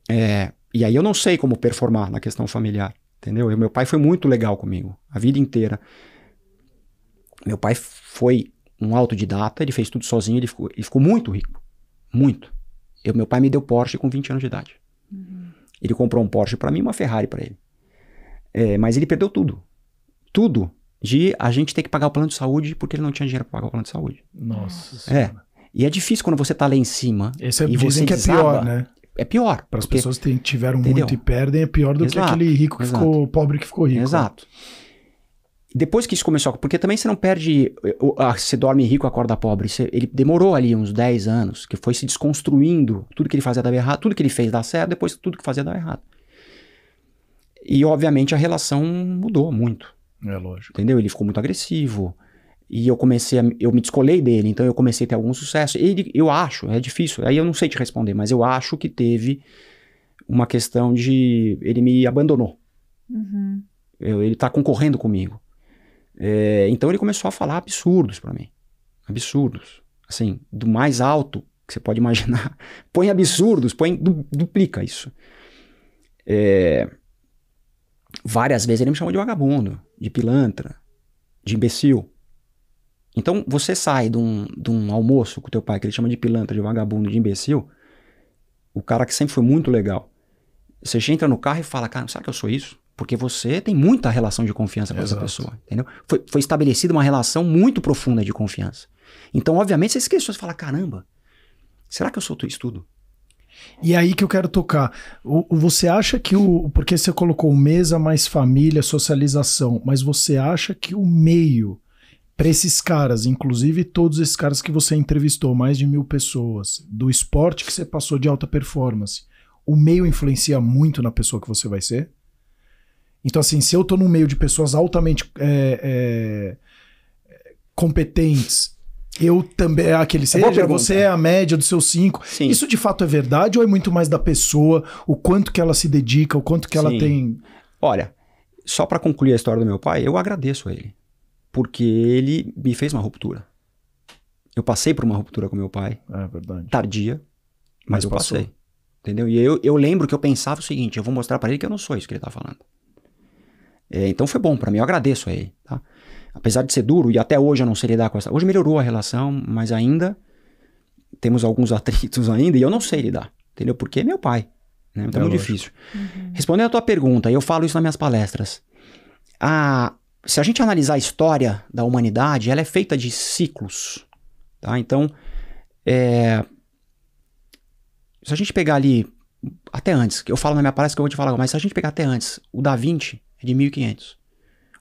É, e aí eu não sei como performar na questão familiar, entendeu? Eu, meu pai foi muito legal comigo, a vida inteira. Meu pai foi um autodidata, ele fez tudo sozinho, ele ficou, ele ficou muito rico. Muito. Eu, meu pai me deu Porsche com 20 anos de idade. Uhum. Ele comprou um Porsche para mim e uma Ferrari para ele. É, mas ele perdeu tudo. Tudo de a gente ter que pagar o plano de saúde porque ele não tinha dinheiro para pagar o plano de saúde. Nossa. É. Senhora. E é difícil quando você tá lá em cima. Esse é, e dizem você que é desaba, pior, né? É pior. Para as pessoas que tiveram entendeu? muito e perdem, é pior do exato, que aquele rico que exato. ficou pobre que ficou rico. Exato. Né? Depois que isso começou, porque também você não perde. Você dorme rico, acorda pobre. Você, ele demorou ali uns 10 anos, que foi se desconstruindo. Tudo que ele fazia dava errado, tudo que ele fez dava certo, depois tudo que fazia dava errado. E obviamente a relação mudou muito. É lógico. Entendeu? Ele ficou muito agressivo. E eu comecei a, eu me descolei dele, então eu comecei a ter algum sucesso. Ele, eu acho, é difícil, aí eu não sei te responder, mas eu acho que teve uma questão de ele me abandonou. Uhum. Eu, ele tá concorrendo comigo. É, então ele começou a falar absurdos para mim. Absurdos. Assim, do mais alto que você pode imaginar. Põe absurdos, põe, du, duplica isso. É, várias vezes ele me chamou de vagabundo, de pilantra, de imbecil. Então você sai de um, de um almoço com teu pai que ele chama de pilantra, de vagabundo, de imbecil, o cara que sempre foi muito legal. Você entra no carro e fala, cara, sabe que eu sou isso? Porque você tem muita relação de confiança com Exato. essa pessoa, entendeu? Foi, foi estabelecida uma relação muito profunda de confiança. Então, obviamente, você esqueceu, você fala, caramba, será que eu sou tudo? E é aí que eu quero tocar. O, você acha que o. Porque você colocou mesa mais família, socialização, mas você acha que o meio para esses caras, inclusive todos esses caras que você entrevistou, mais de mil pessoas, do esporte que você passou de alta performance, o meio influencia muito na pessoa que você vai ser? Então, assim, se eu estou no meio de pessoas altamente é, é, competentes, eu também. É aquele é seja, você é a média dos seus cinco. Sim. Isso de fato é verdade ou é muito mais da pessoa, o quanto que ela se dedica, o quanto que Sim. ela tem. Olha, só para concluir a história do meu pai, eu agradeço a ele. Porque ele me fez uma ruptura. Eu passei por uma ruptura com meu pai. É verdade. Tardia, mas, mas eu passou. passei. Entendeu? E eu, eu lembro que eu pensava o seguinte: eu vou mostrar para ele que eu não sou isso que ele tá falando. É, então foi bom para mim, eu agradeço a ele. Tá? Apesar de ser duro, e até hoje eu não sei lidar com essa. Hoje melhorou a relação, mas ainda temos alguns atritos ainda e eu não sei lidar, entendeu? Porque é meu pai. Né? Então é, muito é, difícil. Uhum. Respondendo a tua pergunta, eu falo isso nas minhas palestras. A, se a gente analisar a história da humanidade, ela é feita de ciclos. Tá? Então, é, se a gente pegar ali, até antes, que eu falo na minha palestra que eu vou te falar, mas se a gente pegar até antes, o Da Vinci, é de 1500.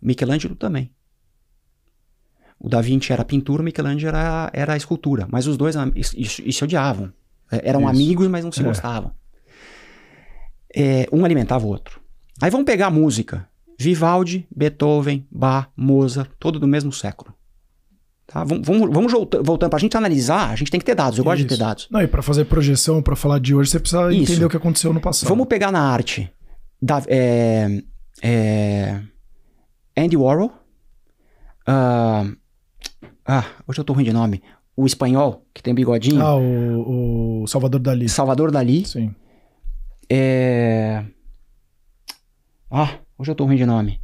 O Michelangelo também. O Da Vinci era pintura, o Michelangelo era, era escultura. Mas os dois ah, se, odiavam. É, eram Isso. amigos, mas não se é. gostavam. É, um alimentava o outro. Aí vamos pegar a música. Vivaldi, Beethoven, Bach, Mozart, todo do mesmo século. Tá? Vamos, vamos, vamos voltando. Para a gente analisar, a gente tem que ter dados. Eu Isso. gosto de ter dados. Não, e para fazer projeção, para falar de hoje, você precisa Isso. entender o que aconteceu no passado. Vamos pegar na arte. Da, é, é, Andy Warhol. Uh, ah, hoje eu tô ruim de nome. O espanhol, que tem bigodinho. Ah, o, o Salvador Dali. Salvador Dali. Sim. É... Ah, hoje eu tô ruim de nome.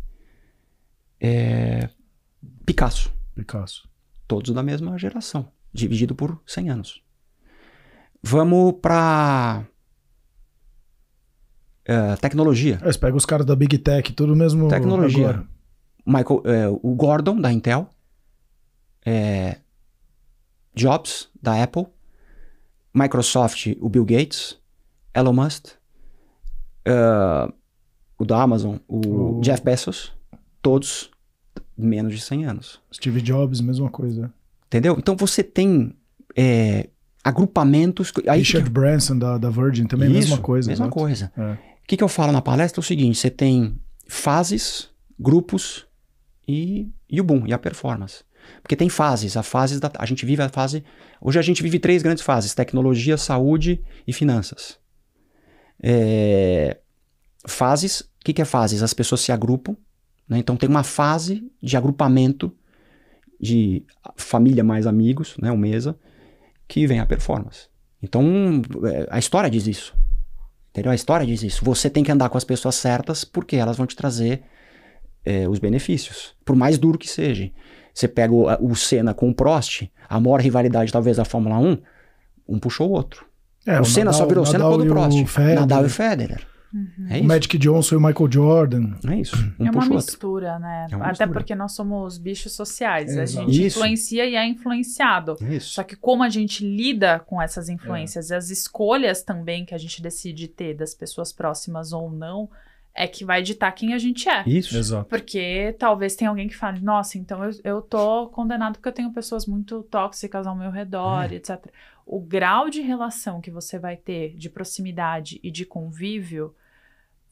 É... Picasso. Picasso. Todos da mesma geração, dividido por 100 anos. Vamos para é, tecnologia. Eles é, pegam os caras da Big Tech, tudo mesmo. Tecnologia. Agora. Michael, é, o Gordon, da Intel. É, Jobs, da Apple. Microsoft, o Bill Gates. Elon Musk. É, o da Amazon, o, o Jeff Bezos. Todos menos de 100 anos. Steve Jobs, mesma coisa. Entendeu? Então você tem é, agrupamentos. Aí Richard que... Branson da, da Virgin também, Isso, mesma coisa. Mesma exatamente. coisa. É. O que, que eu falo na palestra é o seguinte: você tem fases, grupos e, e o boom, e a performance. Porque tem fases, a fase da, a gente vive a fase, hoje a gente vive três grandes fases: tecnologia, saúde e finanças. É, fases, o que, que é fases? As pessoas se agrupam, né? então tem uma fase de agrupamento de família mais amigos, né, o mesa, que vem a performance. Então eh, a história diz isso. Entendeu? A história diz isso. Você tem que andar com as pessoas certas porque elas vão te trazer é, os benefícios, por mais duro que seja. Você pega o, o Senna com o Prost, a maior rivalidade talvez da Fórmula 1, um puxou o outro. É, o, o Senna Nadal, só virou o Senna quando o Prost. Federer. Nadal e né? Federer. Uhum. É o Magic Johnson e o Michael Jordan. É isso. Um é uma mistura, né? É uma Até mistura. porque nós somos bichos sociais. É, a gente isso. influencia e é influenciado. Isso. Só que como a gente lida com essas influências e as escolhas também que a gente decide ter das pessoas próximas ou não, é que vai ditar quem a gente é. Isso, exato. Porque talvez tenha alguém que fale, nossa, então eu, eu tô condenado porque eu tenho pessoas muito tóxicas ao meu redor, é. etc. O grau de relação que você vai ter de proximidade e de convívio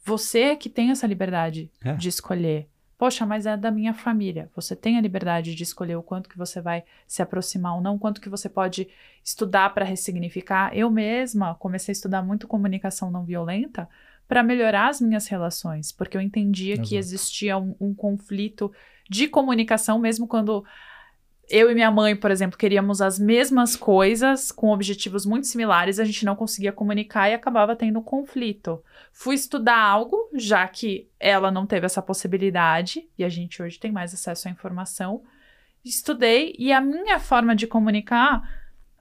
você que tem essa liberdade é. de escolher. Poxa, mas é da minha família. Você tem a liberdade de escolher o quanto que você vai se aproximar ou não, quanto que você pode estudar para ressignificar. Eu mesma comecei a estudar muito comunicação não violenta para melhorar as minhas relações, porque eu entendia Exato. que existia um, um conflito de comunicação, mesmo quando eu e minha mãe, por exemplo, queríamos as mesmas coisas, com objetivos muito similares, a gente não conseguia comunicar e acabava tendo conflito. Fui estudar algo, já que ela não teve essa possibilidade, e a gente hoje tem mais acesso à informação. Estudei e a minha forma de comunicar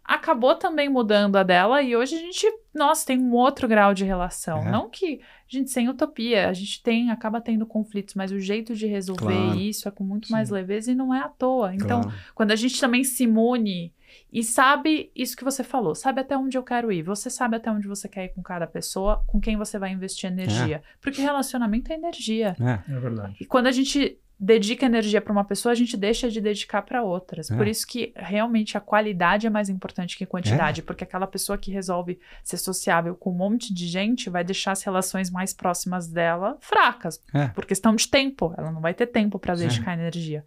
acabou também mudando a dela, e hoje a gente, nossa, tem um outro grau de relação. É. Não que, a gente, sem utopia, a gente tem, acaba tendo conflitos, mas o jeito de resolver claro. isso é com muito Sim. mais leveza e não é à toa. Então, claro. quando a gente também se imune e sabe isso que você falou, sabe até onde eu quero ir. Você sabe até onde você quer ir com cada pessoa, com quem você vai investir é. energia. É. Porque relacionamento é energia. É, é verdade. E quando a gente dedica energia para uma pessoa, a gente deixa de dedicar para outras. É. Por isso que realmente a qualidade é mais importante que a quantidade, é. porque aquela pessoa que resolve ser sociável com um monte de gente vai deixar as relações mais próximas dela fracas, é. por questão de tempo. Ela não vai ter tempo para dedicar energia.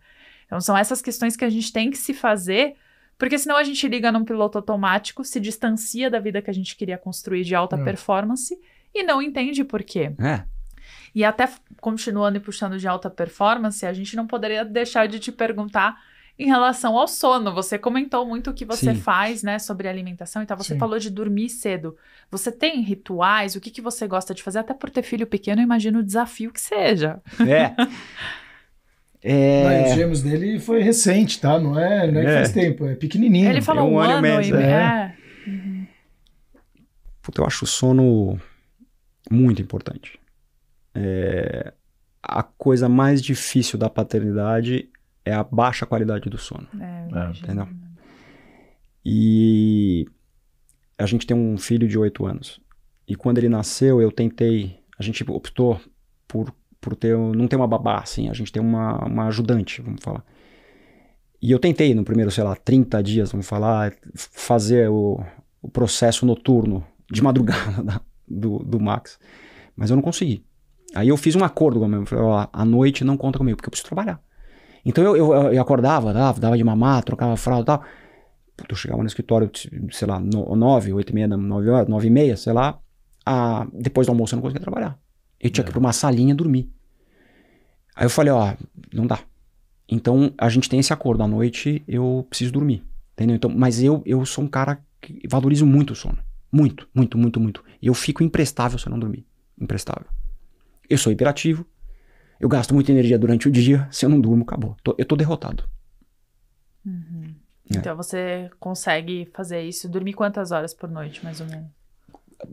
Então são essas questões que a gente tem que se fazer porque senão a gente liga num piloto automático, se distancia da vida que a gente queria construir de alta hum. performance e não entende por quê. É. E até continuando e puxando de alta performance, a gente não poderia deixar de te perguntar em relação ao sono. Você comentou muito o que você Sim. faz, né, sobre alimentação e tal. Você Sim. falou de dormir cedo. Você tem rituais? O que, que você gosta de fazer? Até por ter filho pequeno, eu imagino o desafio que seja. É. É... Não, os gêmeos dele foi recente, tá? Não é, não é, é. faz tempo, é pequenininho. Ele falou é um, um, ano, ano e meio. Né? É. Uhum. Puta, eu acho o sono muito importante. É... A coisa mais difícil da paternidade é a baixa qualidade do sono. É, é. entendeu? E a gente tem um filho de 8 anos. E quando ele nasceu, eu tentei, a gente optou por por ter, não ter uma babá, assim, a gente tem uma, uma ajudante, vamos falar. E eu tentei, no primeiro, sei lá, 30 dias, vamos falar, fazer o, o processo noturno de madrugada da, do, do Max, mas eu não consegui. Aí eu fiz um acordo com a minha falei, ó, a noite não conta comigo, porque eu preciso trabalhar. Então eu, eu, eu acordava, dava, dava de mamar, trocava fralda e tal. Eu chegava no escritório, sei lá, 9, nove, oito e meia, nove horas, nove e meia, sei lá. A, depois do almoço eu não conseguia trabalhar. Eu tinha é. que ir pra uma salinha dormir. Aí eu falei, ó, não dá. Então a gente tem esse acordo, à noite eu preciso dormir, entendeu? Então, mas eu, eu sou um cara que valorizo muito o sono. Muito, muito, muito, muito. E eu fico imprestável se eu não dormir. Imprestável. Eu sou hiperativo, eu gasto muita energia durante o dia, se eu não durmo, acabou. Tô, eu tô derrotado. Uhum. É. Então você consegue fazer isso, dormir quantas horas por noite, mais ou menos?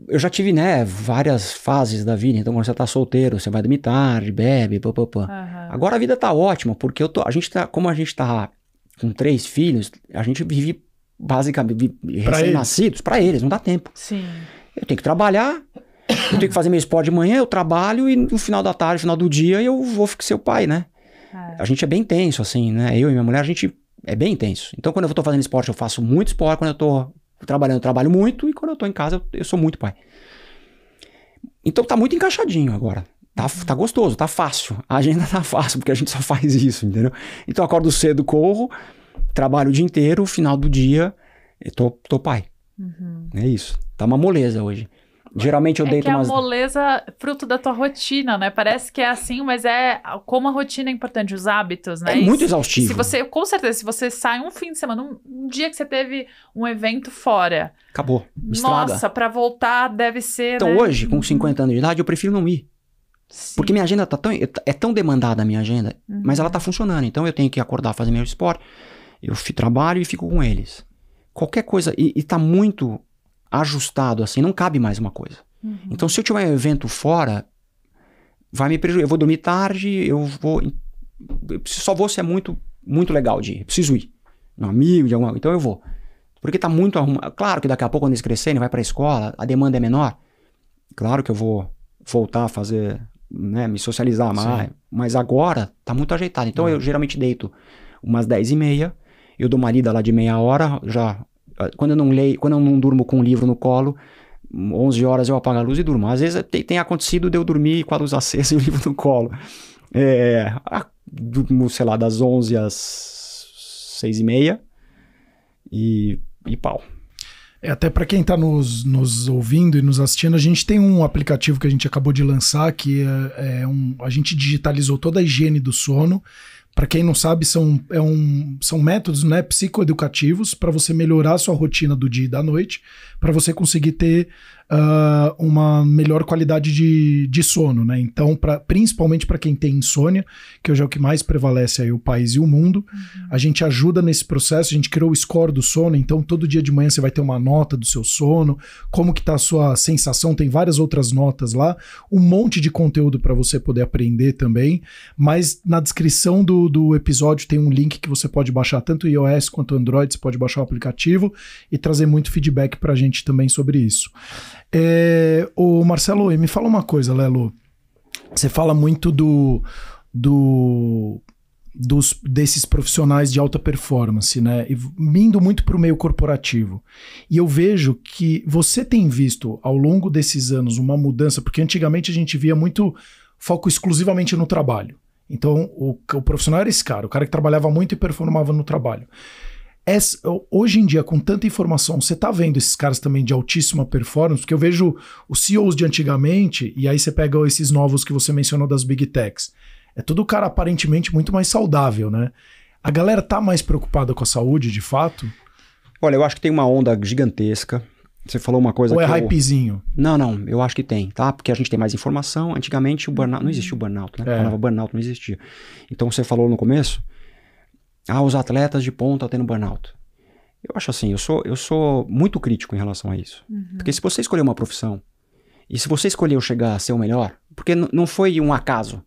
eu já tive, né, várias fases da vida. Então, quando você tá solteiro, você vai dormir tarde, bebe, pô, pô, pô. Uhum. Agora a vida tá ótima, porque eu tô, a gente tá, como a gente tá com três filhos, a gente vive basicamente recém-nascidos para eles, não dá tempo. Sim. Eu tenho que trabalhar, eu tenho que fazer meu esporte de manhã, eu trabalho e no final da tarde, no final do dia, eu vou ser o pai, né? É. A gente é bem tenso, assim, né? Eu e minha mulher, a gente é bem intenso. Então, quando eu tô fazendo esporte, eu faço muito esporte. Quando eu tô trabalhando, eu trabalho muito, e quando eu tô em casa, eu, eu sou muito pai. Então tá muito encaixadinho agora. Tá, uhum. tá gostoso, tá fácil. A agenda tá fácil, porque a gente só faz isso, entendeu? Então eu acordo cedo, corro, trabalho o dia inteiro, final do dia, eu tô, tô pai. Uhum. É isso. Tá uma moleza hoje. Geralmente eu é deito que umas... a moleza é fruto da tua rotina, né? Parece que é assim, mas é como a rotina é importante, os hábitos, né? É muito se, exaustivo. Se você, com certeza, se você sai um fim de semana, um, um dia que você teve um evento fora... Acabou, estrada. Nossa, para voltar deve ser... Então né? hoje, com 50 anos de idade, eu prefiro não ir. Sim. Porque minha agenda tá tão... É tão demandada a minha agenda, uhum. mas ela tá funcionando. Então eu tenho que acordar, fazer meu esporte, eu trabalho e fico com eles. Qualquer coisa... E, e tá muito ajustado assim, não cabe mais uma coisa. Uhum. Então, se eu tiver um evento fora, vai me prejudicar. Eu vou dormir tarde, eu vou. Eu só vou se é muito, muito legal de ir. Eu preciso ir. Um amigo, de alguma Então eu vou. Porque tá muito arrumado. Claro que daqui a pouco, quando eles crescerem, vai para a escola, a demanda é menor. Claro que eu vou voltar a fazer, né, me socializar mais. Sim. Mas agora tá muito ajeitado. Então uhum. eu geralmente deito umas 10 e meia. Eu dou uma lida lá de meia hora, já ah, quando eu não leio, quando eu não durmo com um livro no colo, 11 horas eu apago a luz e durmo. Às vezes tem, tem acontecido de eu dormir com a luz acesa e o livro no colo. É, durmo, sei lá, das 11 às 6 e meia e, e pau. É, até para quem está nos, nos ouvindo e nos assistindo, a gente tem um aplicativo que a gente acabou de lançar que é, é um, a gente digitalizou toda a higiene do sono para quem não sabe, são, é um, são métodos né, psicoeducativos para você melhorar a sua rotina do dia e da noite, para você conseguir ter uh, uma melhor qualidade de, de sono, né? Então, pra, principalmente para quem tem insônia, que hoje é o que mais prevalece aí o país e o mundo, uhum. a gente ajuda nesse processo, a gente criou o score do sono, então todo dia de manhã você vai ter uma nota do seu sono, como que tá a sua sensação, tem várias outras notas lá, um monte de conteúdo para você poder aprender também, mas na descrição do, do episódio tem um link que você pode baixar tanto iOS quanto Android, você pode baixar o aplicativo e trazer muito feedback para a gente também sobre isso. É, o Marcelo, me fala uma coisa, Lelo. Você fala muito do, do dos, desses profissionais de alta performance, né? E indo muito para o meio corporativo. E eu vejo que você tem visto ao longo desses anos uma mudança, porque antigamente a gente via muito foco exclusivamente no trabalho. Então, o, o profissional era esse cara, o cara que trabalhava muito e performava no trabalho essa, hoje em dia, com tanta informação, você está vendo esses caras também de altíssima performance, porque eu vejo os CEOs de antigamente, e aí você pega esses novos que você mencionou das Big Techs. É todo cara aparentemente muito mais saudável, né? A galera tá mais preocupada com a saúde, de fato? Olha, eu acho que tem uma onda gigantesca. Você falou uma coisa Ou é eu... hypezinho? Não, não, eu acho que tem, tá? Porque a gente tem mais informação. Antigamente o burnout, não existia o burnout, né? É. A burnout não existia. Então você falou no começo, ah, os atletas de ponta tendo burnout. Eu acho assim, eu sou, eu sou muito crítico em relação a isso. Uhum. Porque se você escolher uma profissão, e se você escolheu chegar a ser o melhor, porque não foi um acaso.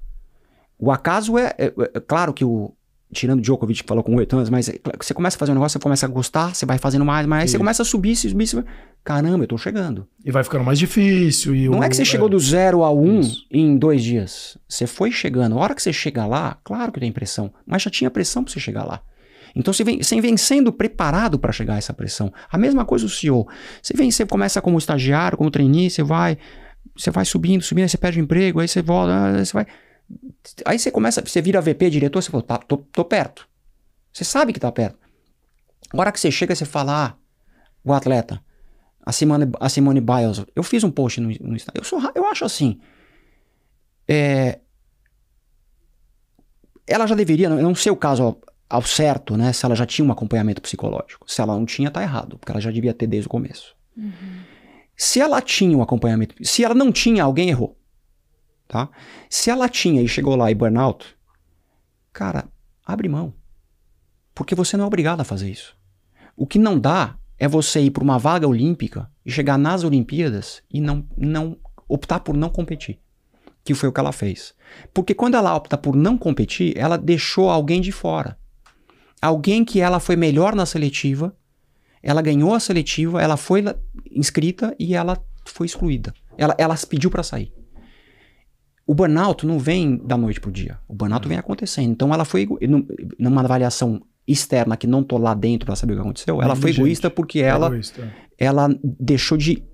O acaso é, é, é, é claro que o, tirando o Djokovic que falou com oito anos, mas é, você começa a fazer um negócio, você começa a gostar, você vai fazendo mais, mas você começa a subir, subir, subir, caramba, eu tô chegando. E vai ficando mais difícil. Não o... é que você é. chegou é. do zero a um Isso. em dois dias. Você foi chegando. A hora que você chega lá, claro que tem pressão, mas já tinha pressão para você chegar lá. Então você vem, você vem sendo preparado para chegar a essa pressão. A mesma coisa o CEO. Você vem, você começa como estagiário, como trainee, você vai, você vai subindo, subindo, aí você perde o emprego, aí você volta, ah, aí você vai. Aí você começa, você vira VP, diretor, você fala, tá, tô, tô perto. Você sabe que tá perto. A hora que você chega, você fala, ah, o atleta, a Simone, a Simone Biles, eu fiz um post no, Instagram, eu, sou, eu acho assim, é, ela já deveria, não, sei o caso ao, ao, certo, né, se ela já tinha um acompanhamento psicológico, se ela não tinha, tá errado, porque ela já devia ter desde o começo. Uhum. Se ela tinha um acompanhamento, se ela não tinha, alguém errou tá? Se ela tinha e chegou lá e burnout, cara, abre mão. Porque você não é obrigado a fazer isso. O que não dá é você ir para uma vaga olímpica e chegar nas Olimpíadas e não, não optar por não competir. Que foi o que ela fez. Porque quando ela opta por não competir, ela deixou alguém de fora. Alguém que ela foi melhor na seletiva, ela ganhou a seletiva, ela foi inscrita e ela foi excluída. Ela, ela pediu para sair. O burnout não vem da noite pro dia. O burnout vem acontecendo. Então ela foi numa avaliação externa que não tô lá dentro para saber o que aconteceu. Ela foi egoísta porque ela egoísta. É. ela deixou de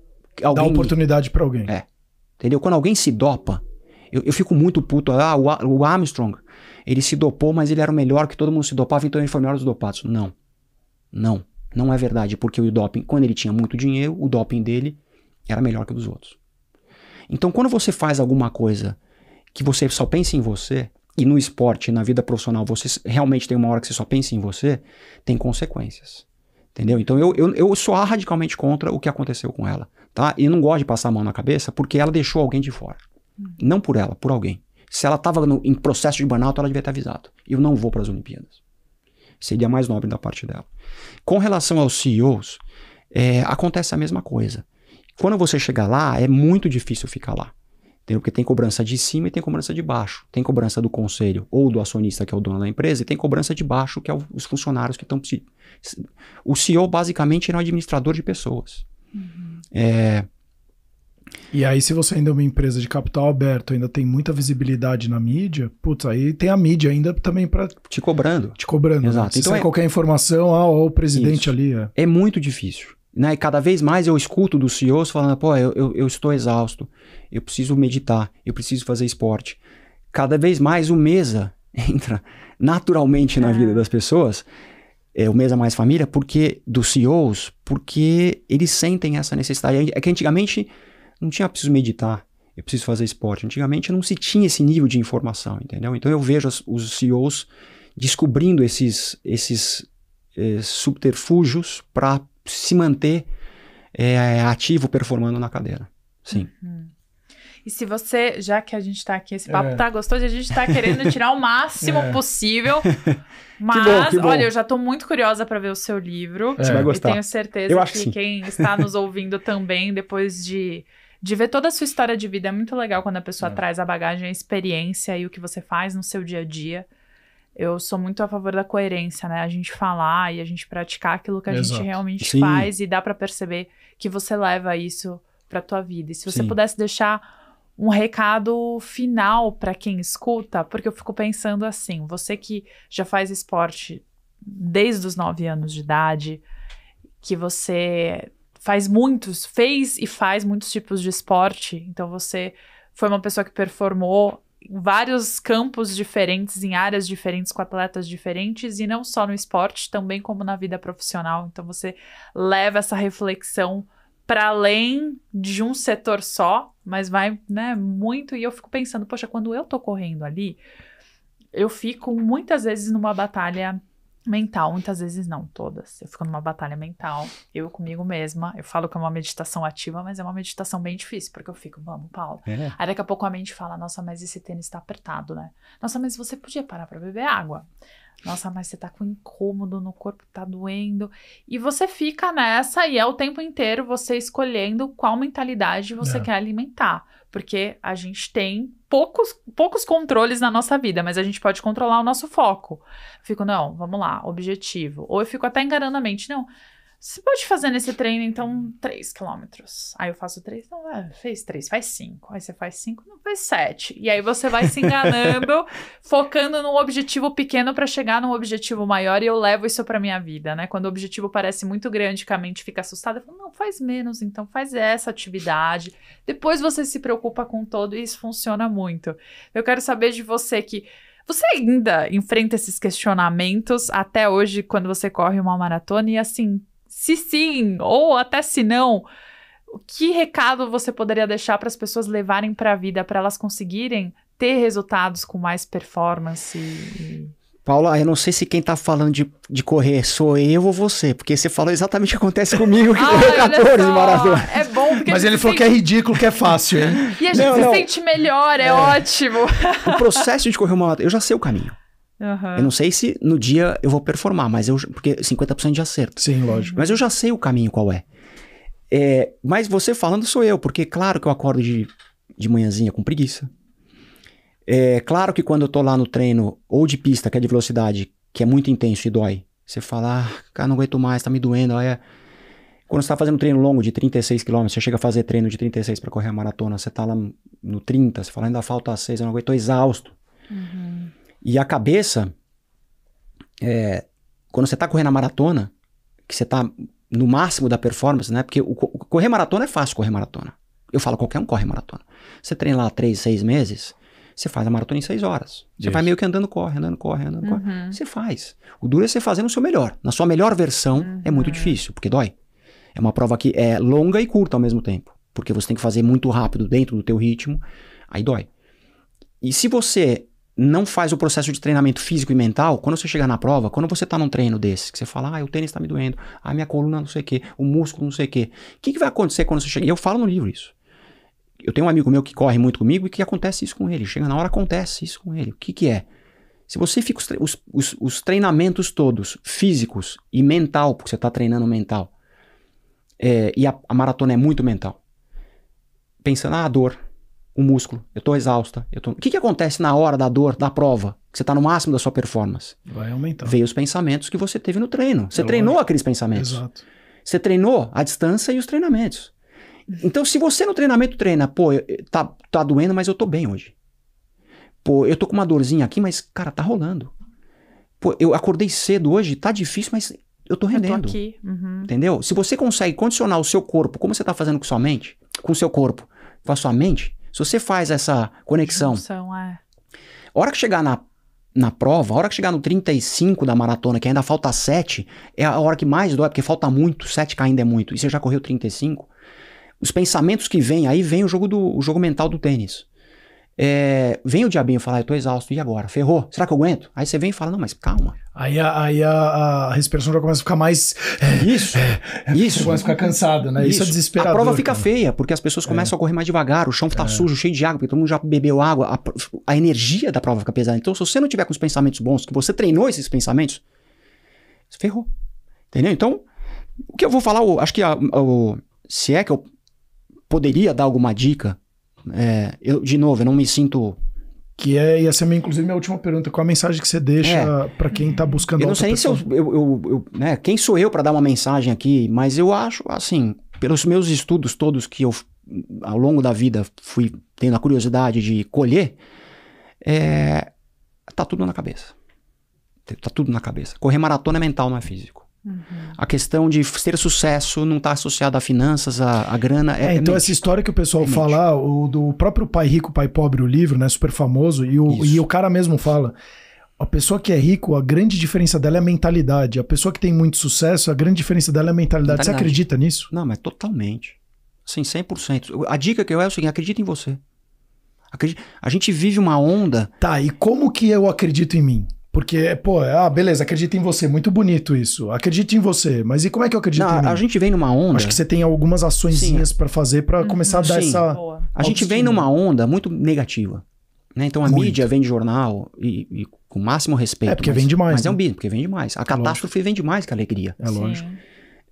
alguém, dar oportunidade para alguém. É. Entendeu? Quando alguém se dopa, eu, eu fico muito puto. Ah, o, o, Armstrong, ele se dopou, mas ele era o melhor que todo mundo se dopava, então ele foi o melhor dos dopados. Não. Não. Não é verdade, porque o doping, quando ele tinha muito dinheiro, o doping dele era melhor que o dos outros. Então, quando você faz alguma coisa que você só pensa em você, e no esporte, na vida profissional, você realmente tem uma hora que você só pensa em você, tem consequências. Entendeu? Então eu, eu, eu sou radicalmente contra o que aconteceu com ela. tá? E não gosto de passar a mão na cabeça porque ela deixou alguém de fora. Hum. Não por ela, por alguém. Se ela estava em processo de banato, ela devia ter avisado. Eu não vou para as Olimpíadas. Seria mais nobre da parte dela. Com relação aos CEOs, é, acontece a mesma coisa. Quando você chegar lá, é muito difícil ficar lá. Entendeu? Porque tem cobrança de cima e tem cobrança de baixo. Tem cobrança do conselho ou do acionista, que é o dono da empresa, e tem cobrança de baixo, que é o, os funcionários que estão. O CEO, basicamente, é um administrador de pessoas. Uhum. É... E aí, se você ainda é uma empresa de capital aberto, ainda tem muita visibilidade na mídia, putz, aí tem a mídia ainda também para. Te cobrando. Te cobrando. Né? Exato. Né? Se então, é... qualquer informação, ah, ó, o presidente Isso. ali. É. é muito difícil. Né? E cada vez mais eu escuto dos CEOs falando, pô, eu, eu, eu estou exausto, eu preciso meditar, eu preciso fazer esporte. Cada vez mais o mesa entra naturalmente na vida ah. das pessoas, é, o Mesa Mais Família, porque dos CEOs, porque eles sentem essa necessidade. É que antigamente não tinha ah, preciso meditar, eu preciso fazer esporte. Antigamente não se tinha esse nível de informação, entendeu? Então eu vejo as, os CEOs descobrindo esses, esses eh, subterfúgios para se manter é, ativo, performando na cadeira. Sim. Uhum. E se você, já que a gente está aqui, esse papo é. tá gostoso, a gente está querendo tirar o máximo é. possível. Mas, que bom, que bom. olha, eu já estou muito curiosa para ver o seu livro. É. Você vai gostar. E tenho certeza que, que quem está nos ouvindo também, depois de, de ver toda a sua história de vida, é muito legal quando a pessoa é. traz a bagagem, a experiência e o que você faz no seu dia a dia eu sou muito a favor da coerência, né? A gente falar e a gente praticar aquilo que a Exato. gente realmente Sim. faz e dá para perceber que você leva isso para tua vida. E se você Sim. pudesse deixar um recado final para quem escuta, porque eu fico pensando assim, você que já faz esporte desde os 9 anos de idade, que você faz muitos, fez e faz muitos tipos de esporte, então você foi uma pessoa que performou em vários campos diferentes, em áreas diferentes, com atletas diferentes, e não só no esporte, também como na vida profissional. Então você leva essa reflexão para além de um setor só, mas vai, né, muito. E eu fico pensando, poxa, quando eu tô correndo ali, eu fico muitas vezes numa batalha mental, muitas vezes não, todas. Eu fico numa batalha mental, eu comigo mesma. Eu falo que é uma meditação ativa, mas é uma meditação bem difícil, porque eu fico, vamos, Paulo. É. Aí daqui a pouco a mente fala: nossa, mas esse tênis tá apertado, né? Nossa, mas você podia parar para beber água. Nossa, mas você tá com incômodo no corpo, tá doendo. E você fica nessa e é o tempo inteiro você escolhendo qual mentalidade você é. quer alimentar porque a gente tem poucos, poucos controles na nossa vida, mas a gente pode controlar o nosso foco. fico, não, vamos lá, objetivo. Ou eu fico até enganando a mente, não, você pode fazer nesse treino, então, 3 quilômetros. Aí eu faço 3, não, ah, fez 3, faz 5. Aí você faz 5, não faz 7. E aí você vai se enganando, focando num objetivo pequeno para chegar num objetivo maior. E eu levo isso pra minha vida, né? Quando o objetivo parece muito grande, que a mente fica assustada, eu falo, não, faz menos, então faz essa atividade. Depois você se preocupa com todo e isso funciona muito. Eu quero saber de você que. Você ainda enfrenta esses questionamentos até hoje quando você corre uma maratona? E assim, se sim, ou até se não, que recado você poderia deixar para as pessoas levarem para a vida, para elas conseguirem ter resultados com mais performance? Paula, eu não sei se quem tá falando de, de correr sou eu ou você, porque você falou exatamente o que acontece comigo que ah, correu 14 maratona. É bom porque Mas ele falou sente... que é ridículo, que é fácil, hein? E a gente não, se não. sente melhor, é, é, ótimo. O processo de correr uma maratona, eu já sei o caminho. Uhum. Eu não sei se no dia eu vou performar, mas eu. Porque 50% de acerto. Sim, lógico. Mas eu já sei o caminho qual é. é mas você falando sou eu, porque claro que eu acordo de, de manhãzinha com preguiça. É claro que quando eu tô lá no treino, ou de pista, que é de velocidade, que é muito intenso e dói, você fala, ah, cara, não aguento mais, tá me doendo, olha. É, quando você tá fazendo treino longo de 36 km, você chega a fazer treino de 36 para correr a maratona, você tá lá no 30, você fala, ainda falta 6, eu não aguento, tô exausto. Uhum. E a cabeça, é, quando você está correndo a maratona, que você está no máximo da performance, né? Porque o, o, correr maratona é fácil correr maratona. Eu falo, qualquer um corre maratona. Você treina lá três, seis meses, você faz a maratona em seis horas. Isso. Você vai meio que andando, corre, andando, corre, andando, uhum. corre. Você faz. O duro é você fazer no seu melhor. Na sua melhor versão uhum. é muito uhum. difícil, porque dói. É uma prova que é longa e curta ao mesmo tempo. Porque você tem que fazer muito rápido dentro do teu ritmo, aí dói. E se você não faz o processo de treinamento físico e mental, quando você chegar na prova, quando você está num treino desse, que você fala, ah, o tênis está me doendo, a ah, minha coluna não sei o quê, o músculo não sei o quê. O que, que vai acontecer quando você chegar? E eu falo no livro isso. Eu tenho um amigo meu que corre muito comigo e que acontece isso com ele. Chega na hora, acontece isso com ele. O que, que é? Se você fica os, os, os treinamentos todos, físicos e mental, porque você está treinando mental, é, e a, a maratona é muito mental, pensando, ah, a dor, o músculo, eu estou exausta. Eu tô... O que, que acontece na hora da dor, da prova? Que você está no máximo da sua performance? Vai aumentar. Veio os pensamentos que você teve no treino. Você é treinou lógico. aqueles pensamentos. Exato. Você treinou a distância e os treinamentos. Então, se você no treinamento treina, pô, tá, tá doendo, mas eu tô bem hoje. Pô, eu tô com uma dorzinha aqui, mas, cara, tá rolando. Pô, eu acordei cedo hoje, tá difícil, mas eu tô rendendo. Eu tô aqui. Uhum. Entendeu? Se você consegue condicionar o seu corpo, como você tá fazendo com sua mente, com o seu corpo, com a sua mente, se você faz essa conexão. Junção, é. A hora que chegar na, na prova, a hora que chegar no 35 da maratona, que ainda falta 7, é a hora que mais dói, porque falta muito, 7 ainda é muito, e você já correu 35. Os pensamentos que vêm, aí vem o jogo, do, o jogo mental do tênis. É, vem o diabinho falar, eu tô exausto, e agora? Ferrou? Será que eu aguento? Aí você vem e fala, não, mas calma. Aí a, aí a, a respiração já começa a ficar mais. É, isso. É, isso. Você começa a ficar cansado, né? Isso, é isso é desesperador. A prova fica cara. feia, porque as pessoas é. começam a correr mais devagar, o chão tá é. sujo, cheio de água, porque todo mundo já bebeu água, a, a energia da prova fica pesada. Então, se você não tiver com os pensamentos bons, que você treinou esses pensamentos, você ferrou. Entendeu? Então, o que eu vou falar, eu acho que a, a, se é que eu poderia dar alguma dica é, eu, de novo, eu não me sinto. Que é, e essa é minha, inclusive minha última pergunta. Qual a mensagem que você deixa é, para quem está buscando Eu não sei nem se eu. eu, eu, eu né, quem sou eu para dar uma mensagem aqui, mas eu acho, assim, pelos meus estudos todos que eu, ao longo da vida, fui tendo a curiosidade de colher, é, tá tudo na cabeça. Tá tudo na cabeça. Correr maratona é mental, não é físico. Uhum. A questão de ser sucesso não está associada a finanças, a, a grana. É, é, é então, é essa história que o pessoal é fala, o do próprio Pai Rico, Pai Pobre, o livro, né? Super famoso, e o, e o cara mesmo fala. A pessoa que é rico, a grande diferença dela é a mentalidade. A pessoa que tem muito sucesso, a grande diferença dela é a mentalidade. mentalidade. Você acredita nisso? Não, mas totalmente. Sim, 100%. A dica que eu é o seguinte: acredita em você. A gente vive uma onda. Tá, e como que eu acredito em mim? Porque, pô, ah, beleza, acredita em você, muito bonito isso. Acredite em você, mas e como é que eu acredito não, em mim? A gente vem numa onda. Acho que você tem algumas ações para fazer para uhum. começar a dar Sim. essa. Boa. A gente vem numa onda muito negativa. Né? Então a muito. mídia vende jornal e, e, com máximo respeito. É porque mas, vende mais. Mas né? é um né? bicho, porque vende mais. A é catástrofe vem vende mais que a alegria. É lógico.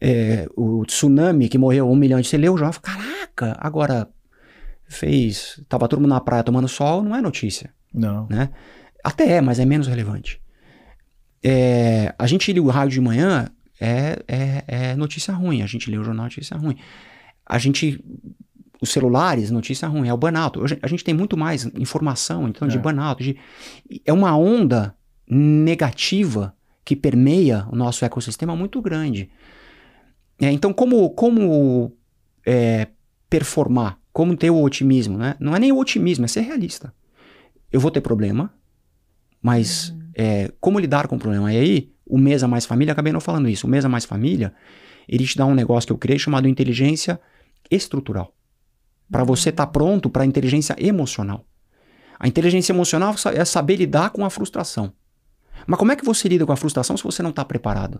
É, o tsunami que morreu um milhão de. Você leu o jornal caraca, agora fez. Tava todo mundo na praia tomando sol, não é notícia. Não. Né? Até é, mas é menos relevante. É, a gente lê o rádio de manhã, é, é, é, notícia ruim. A gente lê o jornal, notícia ruim. A gente. Os celulares, notícia ruim, é o banalto. A gente tem muito mais informação, então, de é. banalto. De, é uma onda negativa que permeia o nosso ecossistema muito grande. É, então, como, como é, performar? Como ter o otimismo? Né? Não é nem o otimismo, é ser realista. Eu vou ter problema, mas uhum. é, como lidar com o problema? E aí, o Mesa Mais Família, acabei não falando isso, o Mesa Mais Família, ele te dá um negócio que eu criei chamado inteligência estrutural. Para você estar tá pronto para a inteligência emocional. A inteligência emocional é saber lidar com a frustração. Mas como é que você lida com a frustração se você não está preparado?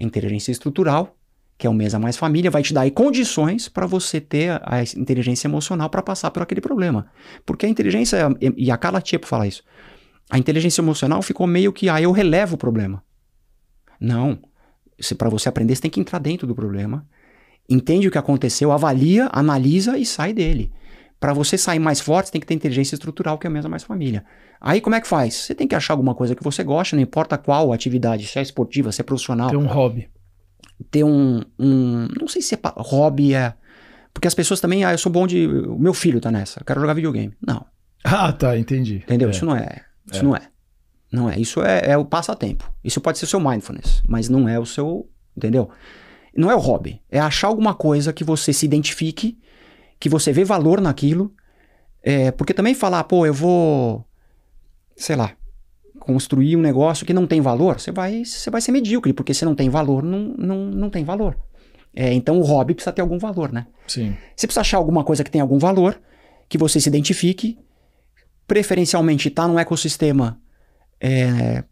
A inteligência estrutural, que é o Mesa Mais Família, vai te dar condições para você ter a inteligência emocional para passar por aquele problema. Porque a inteligência, e a Carla Tiepo fala isso, a inteligência emocional ficou meio que, ah, eu relevo o problema. Não. Para você aprender, você tem que entrar dentro do problema, entende o que aconteceu, avalia, analisa e sai dele. Para você sair mais forte, você tem que ter inteligência estrutural, que é a mesma mais família. Aí como é que faz? Você tem que achar alguma coisa que você gosta, não importa qual atividade, se é esportiva, se é profissional. Ter um hobby. Ter um. um não sei se é hobby é. Porque as pessoas também, ah, eu sou bom de. O meu filho tá nessa, eu quero jogar videogame. Não. Ah, tá, entendi. Entendeu? É. Isso não é. Isso é. não é. Não é. Isso é, é o passatempo. Isso pode ser o seu mindfulness, mas não é o seu. Entendeu? Não é o hobby. É achar alguma coisa que você se identifique, que você vê valor naquilo. É, porque também falar, pô, eu vou. Sei lá. Construir um negócio que não tem valor, você vai, você vai ser medíocre, porque se não tem valor, não, não, não tem valor. É, então o hobby precisa ter algum valor, né? Sim. Você precisa achar alguma coisa que tem algum valor, que você se identifique preferencialmente está num ecossistema é,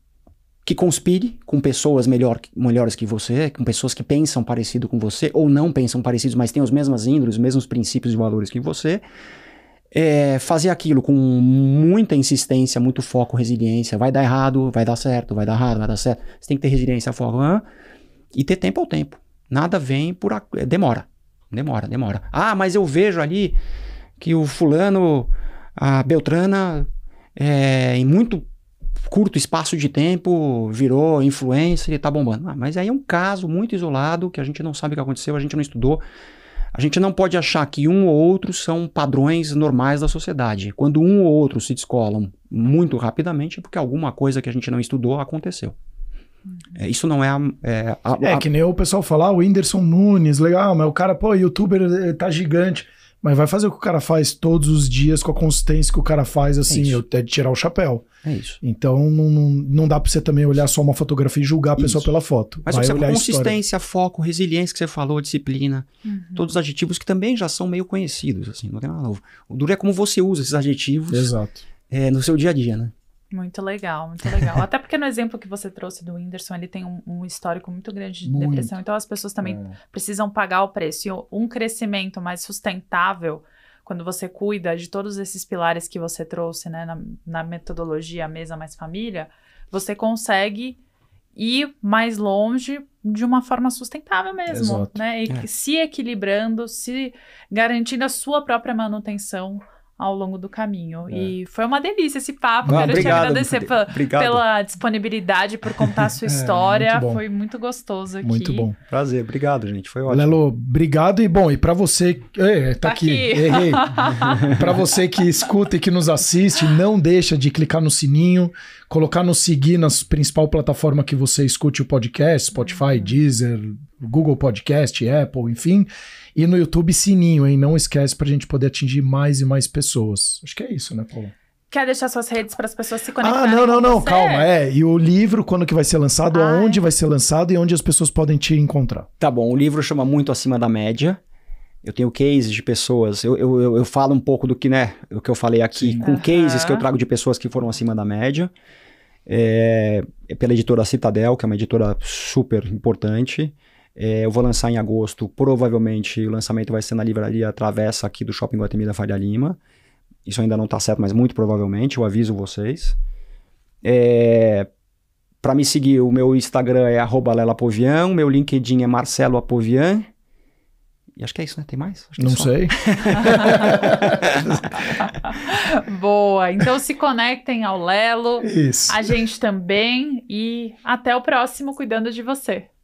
que conspire com pessoas melhor, melhores que você, com pessoas que pensam parecido com você, ou não pensam parecidos, mas têm os mesmas índoles, os mesmos princípios e valores que você, é, fazer aquilo com muita insistência, muito foco, resiliência, vai dar errado, vai dar certo, vai dar errado, vai dar certo. Você tem que ter resiliência, foco, e ter tempo ao tempo. Nada vem por... A, demora, demora, demora. Ah, mas eu vejo ali que o fulano a Beltrana, é, em muito curto espaço de tempo, virou influencer e tá bombando. Ah, mas aí é um caso muito isolado que a gente não sabe o que aconteceu, a gente não estudou. A gente não pode achar que um ou outro são padrões normais da sociedade. Quando um ou outro se descolam muito rapidamente, é porque alguma coisa que a gente não estudou aconteceu. É, isso não é a, é, a, é a... é que nem o pessoal falar, ah, o Whindersson Nunes, legal, mas o cara, pô, youtuber tá gigante. Mas vai fazer o que o cara faz todos os dias com a consistência que o cara faz, é assim, é eu até tirar o chapéu. É isso. Então não, não dá pra você também olhar só uma fotografia e julgar a isso. pessoa pela foto. Mas vai você olhar consistência, foco, resiliência que você falou, disciplina, uhum. todos os adjetivos que também já são meio conhecidos, assim, não tem nada novo. O duro é como você usa esses adjetivos. Exato. É, no seu dia a dia, né? Muito legal, muito legal. Até porque no exemplo que você trouxe do Whindersson, ele tem um, um histórico muito grande de muito. depressão, então as pessoas também é. precisam pagar o preço. E um crescimento mais sustentável, quando você cuida de todos esses pilares que você trouxe, né, na, na metodologia Mesa Mais Família, você consegue ir mais longe de uma forma sustentável mesmo, Exato. né? E é. se equilibrando, se garantindo a sua própria manutenção ao longo do caminho. É. E foi uma delícia esse papo. Não, Quero obrigado, te agradecer pela, pela, disponibilidade, por contar a sua história. É, muito foi muito gostoso aqui. Muito bom. Prazer, obrigado, gente. Foi ótimo. Lelo, obrigado. E bom, e para você. É, tá, tá aqui. aqui. Errei. para você que escuta e que nos assiste, não deixa de clicar no sininho, colocar no seguir nas principal plataforma que você escute o podcast: Spotify, uhum. Deezer, Google Podcast, Apple, enfim. E no YouTube, sininho, hein? Não esquece pra gente poder atingir mais e mais pessoas. Acho que é isso, né, Paulo? Quer deixar suas redes para as pessoas se ah, conectarem? Ah, não, não, não, você? calma. É, e o livro, quando que vai ser lançado, aonde vai ser lançado e onde as pessoas podem te encontrar? Tá bom, o livro chama Muito Acima da Média. Eu tenho cases de pessoas, eu, eu, eu, eu falo um pouco do que, né, o que eu falei aqui, Sim. com uhum. cases que eu trago de pessoas que foram acima da média. É, é pela editora Citadel, que é uma editora super importante. É, eu vou lançar em agosto, provavelmente o lançamento vai ser na livraria Travessa aqui do Shopping Guatemi da Faria Lima. Isso ainda não está certo, mas muito provavelmente, eu aviso vocês. É, para me seguir, o meu Instagram é lelapovian, meu LinkedIn é Marcelo Apovian. E acho que é isso, né? Tem mais? Não é sei. Boa. Então se conectem ao Lelo. Isso. A gente também. E até o próximo Cuidando de Você.